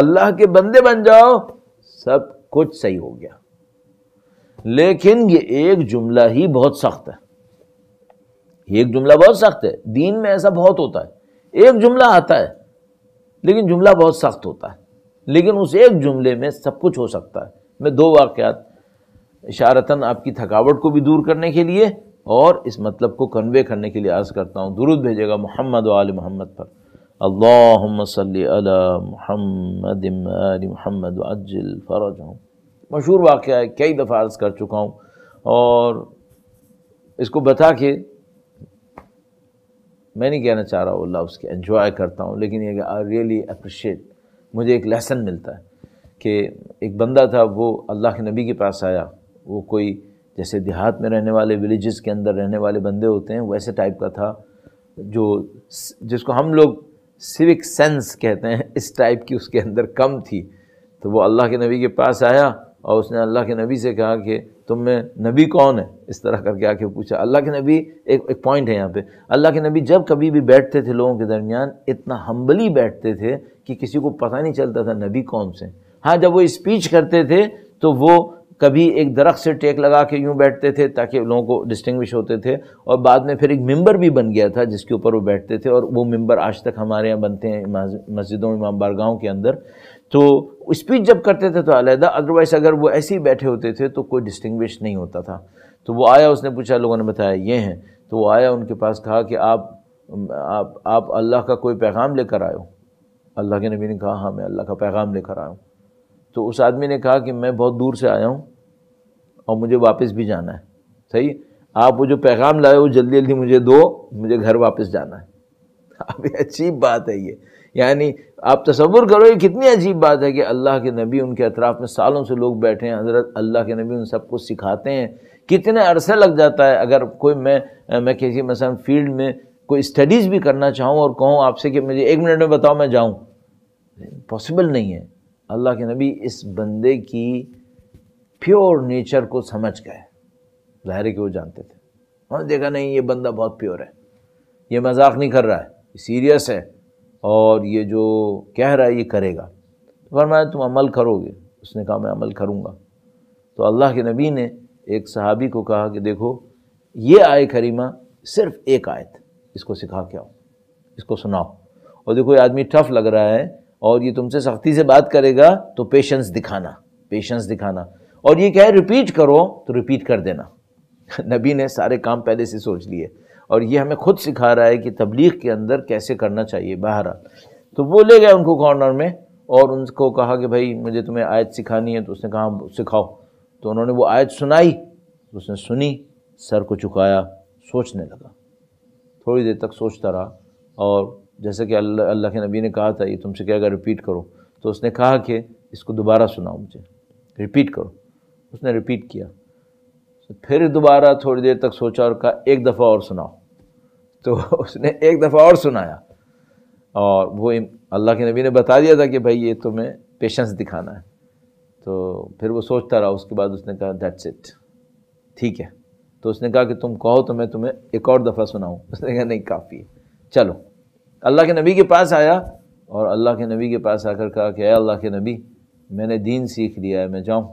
अल्लाह के बंदे बन जाओ सब कुछ सही हो गया लेकिन ये एक जुमला ही बहुत सख्त है ये एक जुमला बहुत सख्त है दीन में ऐसा बहुत होता है एक जुमला आता है लेकिन जुमला बहुत सख्त होता है लेकिन उस एक जुमले में सब कुछ हो सकता है मैं दो वाक्यात इशारतन आपकी थकावट को भी दूर करने के लिए और इस मतलब को कन्वे करने के लिए आज करता हूँ दुरुद भेजेगा मोहम्मद वाल मोहम्मद पर अल्लाहुम्मा सल्ली अला मुहम्मद आल मुहम्मद अज्जिल फ़रज हूँ मशहूर वाक़ है कई दफ़ा अर्ज़ कर चुका हूँ और इसको बता के मैं नहीं कहना चाह रहा हूँ अल्लाह उसके एंजॉय करता हूँ लेकिन ये आई रियली अप्रिशिएट मुझे एक लेसन मिलता है कि एक बंदा था वो अल्लाह के नबी के पास आया वो कोई जैसे देहात में रहने वाले विलेजेस के अंदर रहने वाले बंदे होते हैं वैसे टाइप का था जो जिसको हम लोग सिविक सेंस कहते हैं इस टाइप की उसके अंदर कम थी तो वो अल्लाह के नबी के पास आया और उसने अल्लाह के नबी से कहा कि तुम में नबी कौन है इस तरह करके आके पूछा अल्लाह के नबी एक एक पॉइंट है यहाँ पे अल्लाह के नबी जब कभी भी बैठते थे लोगों के दरमियान इतना हम्बली बैठते थे कि किसी को पता नहीं चलता था नबी कौन से हाँ जब वो स्पीच करते थे तो वो कभी एक दरख्त से टेक लगा के यूँ बैठते थे ताकि लोगों को डिस्टिंग्विश होते थे और बाद में फिर एक मेंबर भी बन गया था जिसके ऊपर वो बैठते थे और वो मेंबर आज तक हमारे यहाँ बनते हैं मस्जिदों इमाम बारगाहों के अंदर तो स्पीच जब करते थे तो अलहदा अदरवाइज़ अगर वो ऐसे ही बैठे होते थे तो कोई डिस्टिंग्विश नहीं होता था तो वो आया उसने पूछा लोगों ने बताया ये हैं तो वो आया उनके पास कहा कि आप आप आप अल्लाह का कोई पैगाम लेकर आए हो अल्लाह के नबी ने कहा हाँ मैं अल्लाह का पैगाम लेकर आया हूँ तो उस आदमी ने कहा कि मैं बहुत दूर से आया हूँ और मुझे वापस भी जाना है सही आप वो जो पैगाम लाए वो जल्दी जल्दी मुझे दो मुझे घर वापस जाना है अब अजीब बात है ये यानी आप तस्वुर करो ये कितनी अजीब बात है कि अल्लाह के नबी उनके अतराफ़ में सालों से लोग बैठे हैं हज़रत अल्लाह के नबी उन सबको सिखाते हैं कितने अरसे लग जाता है अगर कोई मैं मैं किसी मसलन फील्ड में कोई स्टडीज़ भी करना चाहूँ और कहूँ आपसे कि मुझे एक मिनट में बताओ मैं जाऊँ पॉसिबल नहीं है अल्लाह के नबी इस बंदे की प्योर नेचर को समझ गए ज़ाहिर है कि वो जानते थे उन्होंने देखा नहीं ये बंदा बहुत प्योर है ये मजाक नहीं कर रहा है ये सीरियस है और ये जो कह रहा है ये करेगा तो फरमाया तुम अमल करोगे उसने कहा मैं अमल करूँगा तो अल्लाह के नबी ने एक सहाबी को कहा कि देखो ये आय करीमा सिर्फ एक आयत इसको सिखा के आओ इसको सुनाओ और देखो ये आदमी टफ लग रहा है और ये तुमसे सख्ती से बात करेगा तो पेशेंस दिखाना पेशेंस दिखाना और ये क्या है रिपीट करो तो रिपीट कर देना नबी ने सारे काम पहले से सोच लिए और ये हमें खुद सिखा रहा है कि तबलीग के अंदर कैसे करना चाहिए बाहर तो वो ले गए उनको कॉर्नर में और उनको कहा कि भाई मुझे तुम्हें आयत सिखानी है तो उसने कहा सिखाओ तो उन्होंने वो आयत सुनाई उसने सुनी सर को चुकाया सोचने लगा थोड़ी देर तक सोचता रहा और जैसे कि अल्लाह अल्ला के नबी ने कहा था ये तुमसे क्या क्या रिपीट करो तो उसने कहा कि इसको दोबारा सुनाओ मुझे रिपीट करो उसने रिपीट किया तो फिर दोबारा थोड़ी देर तक सोचा और कहा एक दफ़ा और सुनाओ तो उसने एक दफ़ा और सुनाया और वो अल्लाह के नबी ने बता दिया था कि भाई ये तुम्हें पेशेंस दिखाना है तो फिर वो सोचता रहा उसके बाद उसने कहा दैट्स इट ठीक है तो उसने कहा कि तुम कहो तो मैं तुम्हें एक और दफ़ा सुनाऊँ उसने कहा नहीं काफ़ी है चलो अल्लाह के नबी के पास आया और अल्लाह के नबी के पास आकर कहा कि अल्लाह के नबी मैंने दीन सीख लिया है मैं जाऊँ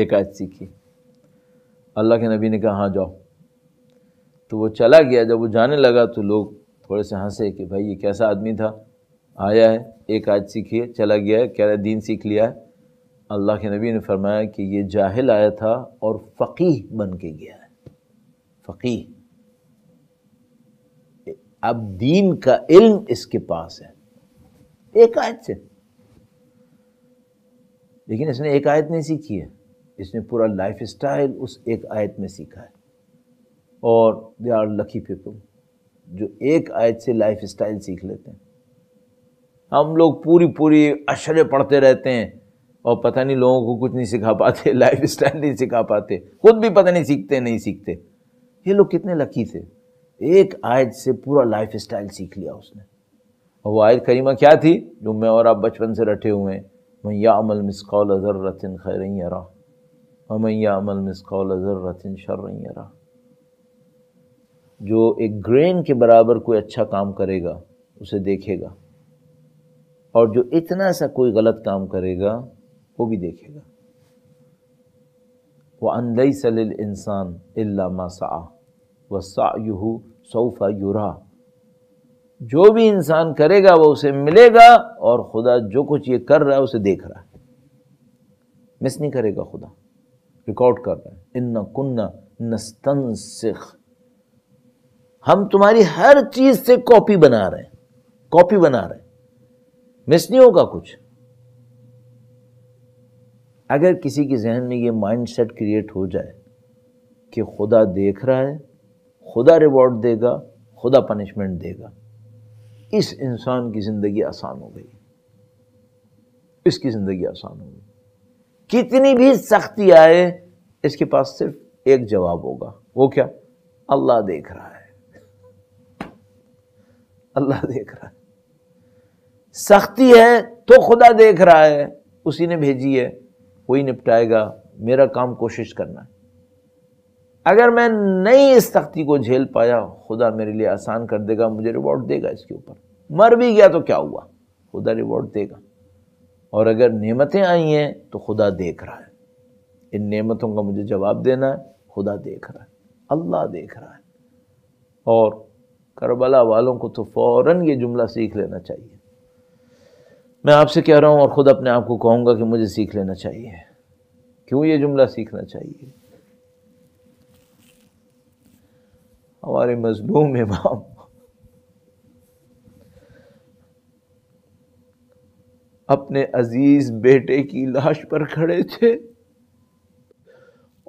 एक आयत सीखी अल्लाह के नबी ने कहा हाँ जाओ तो वो चला गया जब वो जाने लगा तो लोग थोड़े से हंसे कि भाई ये कैसा आदमी था आया है एक आयत सीखी है चला गया है कह रहा है दीन सीख लिया है अल्लाह के नबी ने फरमाया कि ये जाहिल आया था और फ़कीह बन के गया है फ़कीह अब दीन का इल्म इसके पास है एक आयत से लेकिन इसने एक आयत नहीं सीखी है इसने पूरा लाइफ स्टाइल उस एक आयत में सीखा है और दे आर लकी पीपल जो एक आयत से लाइफ स्टाइल सीख लेते हैं हम लोग पूरी पूरी अशरे पढ़ते रहते हैं और पता नहीं लोगों को कुछ नहीं सिखा पाते लाइफ स्टाइल नहीं सिखा पाते खुद भी पता नहीं सीखते नहीं सीखते ये लोग कितने लकी थे एक आयत से पूरा लाइफ स्टाइल सीख लिया उसने और वो आयत करीमा क्या थी जो मैं और आप बचपन से रटे हुए हैं मैया अमल मिसकौल अज़र रतिन खैर मैया अमल मिसकौल अज़र रतिन शर यरा जो एक ग्रेन के बराबर कोई अच्छा काम करेगा उसे देखेगा और जो इतना सा कोई गलत काम करेगा वो भी देखेगा वह अंदई सलील इंसान इल्ला मा सा व सायुहु सौफा युरा जो भी इंसान करेगा वह उसे मिलेगा और खुदा जो कुछ ये कर रहा है उसे देख रहा है मिस नहीं करेगा खुदा रिकॉर्ड कर रहा है इन्ना कुन्ना सिख हम तुम्हारी हर चीज से कॉपी बना रहे हैं कॉपी बना रहे हैं मिस नहीं होगा कुछ अगर किसी के जहन में ये माइंडसेट क्रिएट हो जाए कि खुदा देख रहा है खुदा रिवॉर्ड देगा खुदा पनिशमेंट देगा इस इंसान की ज़िंदगी आसान हो गई इसकी ज़िंदगी आसान हो गई कितनी भी सख्ती आए इसके पास सिर्फ एक जवाब होगा वो क्या अल्लाह देख रहा है अल्लाह देख रहा है सख्ती है तो खुदा देख रहा है उसी ने भेजी है वही निपटाएगा मेरा काम कोशिश करना है अगर मैं नई इस तख्ती को झेल पाया खुदा मेरे लिए आसान कर देगा मुझे रिवॉर्ड देगा इसके ऊपर मर भी गया तो क्या हुआ खुदा रिवॉर्ड देगा और अगर नेमतें आई हैं तो खुदा देख रहा है इन नेमतों का मुझे जवाब देना है खुदा देख रहा है अल्लाह देख रहा है और करबला वालों को तो फ़ौर ये जुमला सीख लेना चाहिए मैं आपसे कह रहा हूँ और ख़ुद अपने आप को कहूँगा कि मुझे सीख लेना चाहिए क्यों ये जुमला सीखना चाहिए हमारे मजलूम इमाम अपने अजीज बेटे की लाश पर खड़े थे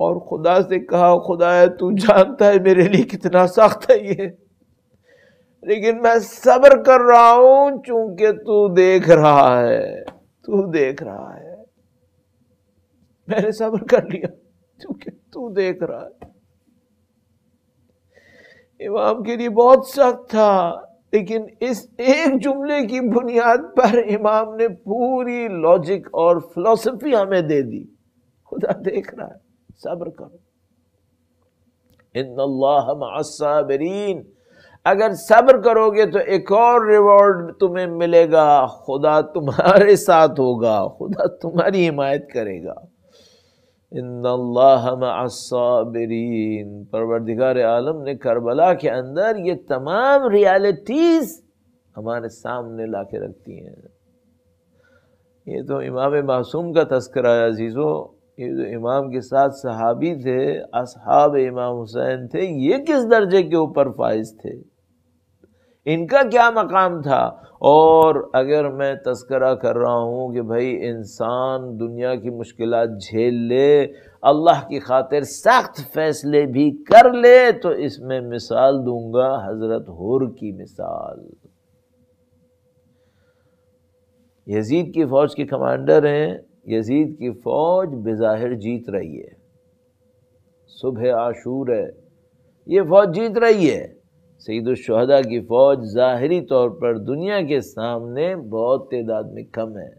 और खुदा से कहा खुदा है तू जानता है मेरे लिए कितना सख्त है ये लेकिन मैं सब्र कर रहा हूं चूंकि तू देख रहा है तू देख रहा है मैंने सब्र कर लिया चूंकि तू देख रहा है इमाम के लिए बहुत सख्त था लेकिन इस एक जुमले की बुनियाद पर इमाम ने पूरी लॉजिक और फिलोसफी हमें दे दी खुदा देख रहा है सब्र करो इन अगर सब्र करोगे तो एक और रिवॉर्ड तुम्हें मिलेगा खुदा तुम्हारे साथ होगा खुदा तुम्हारी हिमायत करेगा इन्नाबरीन परवरदिगार आलम ने करबला के अंदर ये तमाम रियालिटीज़ हमारे सामने ला के रखती हैं ये तो इमाम मासूम का तस्करा अजीज़ो ये जो इमाम के साथ सहाबी थे असहाब इमाम हुसैन थे ये किस दर्जे के ऊपर फाइज थे इनका क्या मकाम था और अगर मैं तस्करा कर रहा हूँ कि भाई इंसान दुनिया की मुश्किल झेल ले अल्लाह की खातिर सख्त फैसले भी कर ले तो इसमें मिसाल दूंगा हज़रत हुर की मिसाल यजीद की फ़ौज के कमांडर हैं यजीद की फ़ौज बेज़ाहिर जीत रही है सुबह आशूर है ये फ़ौज जीत रही है सईदुलशहदा की फ़ौज ज़ाहरी तौर पर दुनिया के सामने बहुत तदाद में कम है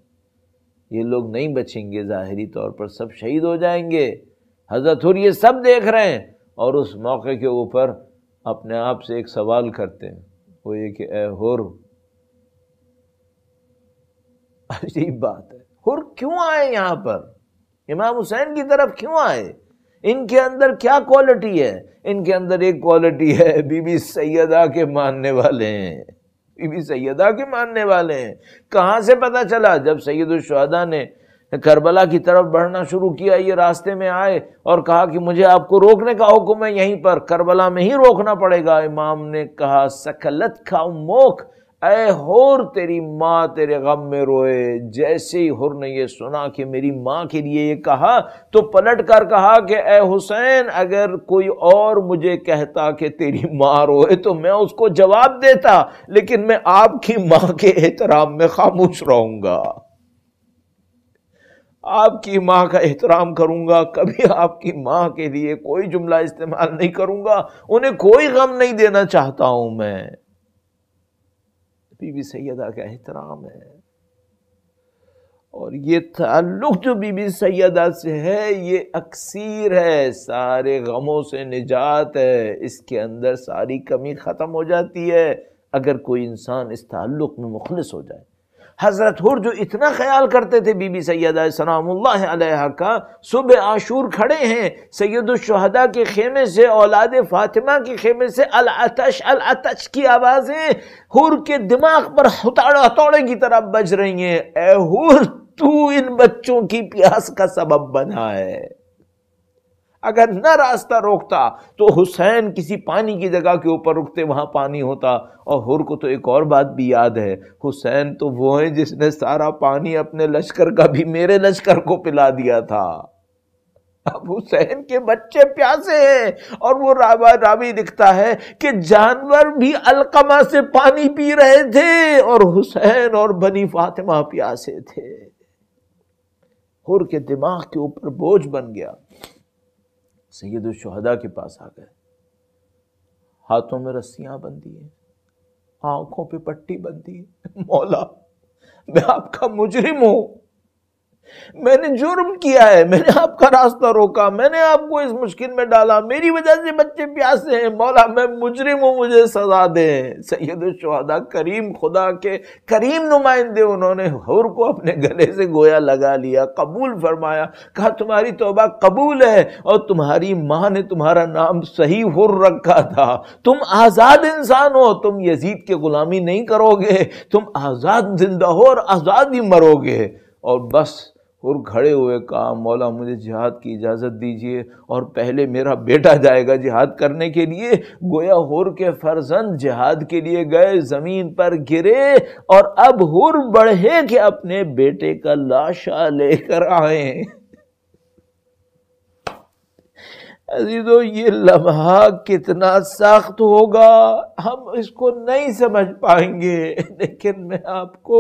ये लोग नहीं बचेंगे ज़ाहरी तौर पर सब शहीद हो जाएंगे हजरत हुर ये सब देख रहे हैं और उस मौके के ऊपर अपने आप से एक सवाल करते हैं वो ये कि ए हुर अजीब बात है हुर क्यों आए यहाँ पर इमाम हुसैन की तरफ क्यों आए इनके अंदर क्या क्वालिटी है इनके अंदर एक क्वालिटी है बीबी सैदा के मानने वाले हैं बीबी सैदा के मानने वाले हैं कहाँ से पता चला जब सैदुलशहदा ने करबला की तरफ बढ़ना शुरू किया ये रास्ते में आए और कहा कि मुझे आपको रोकने का हुक्म है यहीं पर करबला में ही रोकना पड़ेगा इमाम ने कहा सकलत का मोख ऐ होर तेरी माँ तेरे गम में रोए जैसे ही हुर ने यह सुना कि मेरी माँ के लिए ये कहा तो पलट कर कहा कि ए हुसैन अगर कोई और मुझे कहता कि तेरी माँ रोए तो मैं उसको जवाब देता लेकिन मैं आपकी माँ के एहतराम में खामोश रहूंगा आपकी माँ का एहतराम करूंगा कभी आपकी माँ के लिए कोई जुमला इस्तेमाल नहीं करूंगा उन्हें कोई गम नहीं देना चाहता हूं मैं बीबी सैदा का एहतराम है और ये ताल्लुक़ जो बीबी सैदा से है ये अक्सर है सारे गमों से निजात है इसके अंदर सारी कमी ख़त्म हो जाती है अगर कोई इंसान इस ताल्लुक़ में मुखलस हो जाए हज़रत हुर जो इतना ख्याल करते थे बीबी सैदा सलाम्ला का सुबह आशूर खड़े हैं सैदुलशहदा के खेमे से औलाद फातिमा के खेमे से अलअतश अलअतश की आवाज़ें हुर के दिमाग पर हथौड़े हथौड़े की तरह बज रही हैं ए हुर तू इन बच्चों की प्यास का सबब बना है अगर न रास्ता रोकता तो हुसैन किसी पानी की जगह के ऊपर रुकते वहाँ पानी होता और हुर को तो एक और बात भी याद है हुसैन तो वो है जिसने सारा पानी अपने लश्कर का भी मेरे लश्कर को पिला दिया था अब हुसैन के बच्चे प्यासे हैं और वो रावा रावी दिखता है कि जानवर भी अलकमा से पानी पी रहे थे और हुसैन और बनी फातिमा प्यासे थे हुर के दिमाग के ऊपर बोझ बन गया शहदा के पास आ गए हाथों में रस्सियां बंधी है आंखों पे पट्टी बंधी है मौला मैं आपका मुजरिम हूं मैंने जुर्म किया है मैंने आपका रास्ता रोका मैंने आपको इस मुश्किल में डाला मेरी वजह से बच्चे प्यासे हैं मौला मैं मुजरिम हूँ मुझे सजा दें सैयद शहदा करीम खुदा के करीम नुमाइंदे उन्होंने हर को अपने गले से गोया लगा लिया कबूल फरमाया कहा तुम्हारी तोबा कबूल है और तुम्हारी माँ ने तुम्हारा नाम सही हुर रखा था तुम आज़ाद इंसान हो तुम यजीद के गुलामी नहीं करोगे तुम आज़ाद जिंदा हो और आज़ाद ही मरोगे और बस और खड़े हुए कहा मौला मुझे जिहाद की इजाज़त दीजिए और पहले मेरा बेटा जाएगा जिहाद करने के लिए गोया हुर के फर्जंद जिहाद के लिए गए ज़मीन पर गिरे और अब हुर बढ़े कि अपने बेटे का लाशा लेकर आए अजीजो ये लम्हा कितना सख्त होगा हम इसको नहीं समझ पाएंगे लेकिन मैं आपको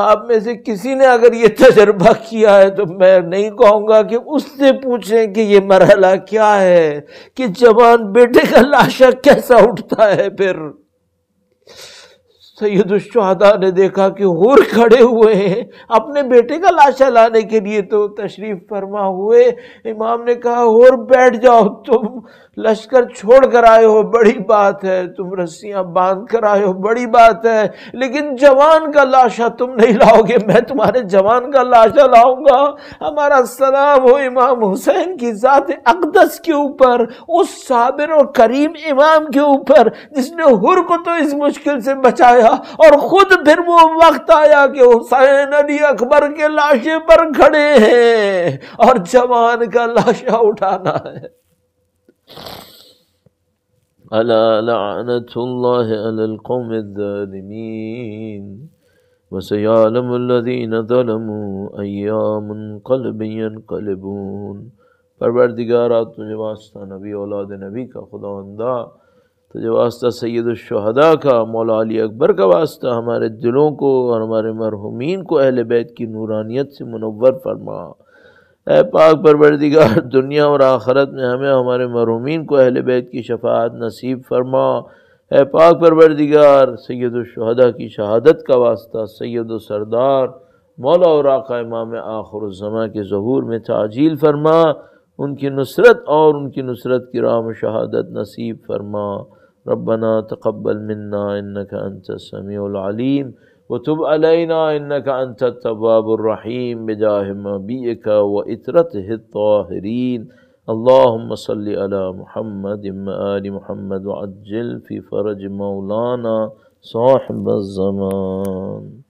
आप में से किसी ने अगर ये तजर्बा किया है तो मैं नहीं कहूँगा कि उससे पूछें कि ये मरहला क्या है कि जवान बेटे का लाशा कैसा उठता है फिर सैदुलशहदा तो ने देखा कि हुर खड़े हुए हैं अपने बेटे का लाशा लाने के लिए तो तशरीफ़ फरमा हुए इमाम ने कहा होर बैठ जाओ तुम लश्कर छोड़ कर आए हो बड़ी बात है तुम रस्सियां बांध कर आए हो बड़ी बात है लेकिन जवान का लाशा तुम नहीं लाओगे मैं तुम्हारे जवान का लाशा लाऊंगा हमारा सलाम हो इमाम हुसैन की ज़ात अकदस के ऊपर उस साबिर और करीम इमाम के ऊपर जिसने हुर को तो इस मुश्किल से बचाया और खुद फिर वो वक्त आया कि हुसैन अली अकबर के लाशे पर खड़े हैं और जवान का लाशा उठाना है وسيعلم الذين ظلموا أيام قلب ينقلبون परवरदिगार तुझे वास्ता नबी औलाद नबी का खुदा तो जो वास्ता सैदुलशहदा का मौला अली अकबर का वास्ता हमारे दिलों को और हमारे मरहुमीन को अहल बैत की नूरानियत से मनवर फरमा ए पाक परवरदिगार दुनिया और आखरत में हमें हमारे मरहुमीन को अहल बैत की शफात नसीब फरमा ए पाक परवरदिगार सैद की शहादत का वास्ता सैद सरदार मौला और आका इमाम आखरजमा के जहूर में ताजील फरमा उनकी नुसरत और उनकी नुसरत की राम शहादत नसीब फरमा रबना तकबल मन्ना इन्नका अंत समीम वतुब अलैना इन्नका अंत तवाबरहीम बिजाहमबीक व इतरत हिताहरीन اللهم صل على محمد آل محمد وعجل في فرج مولانا صاحب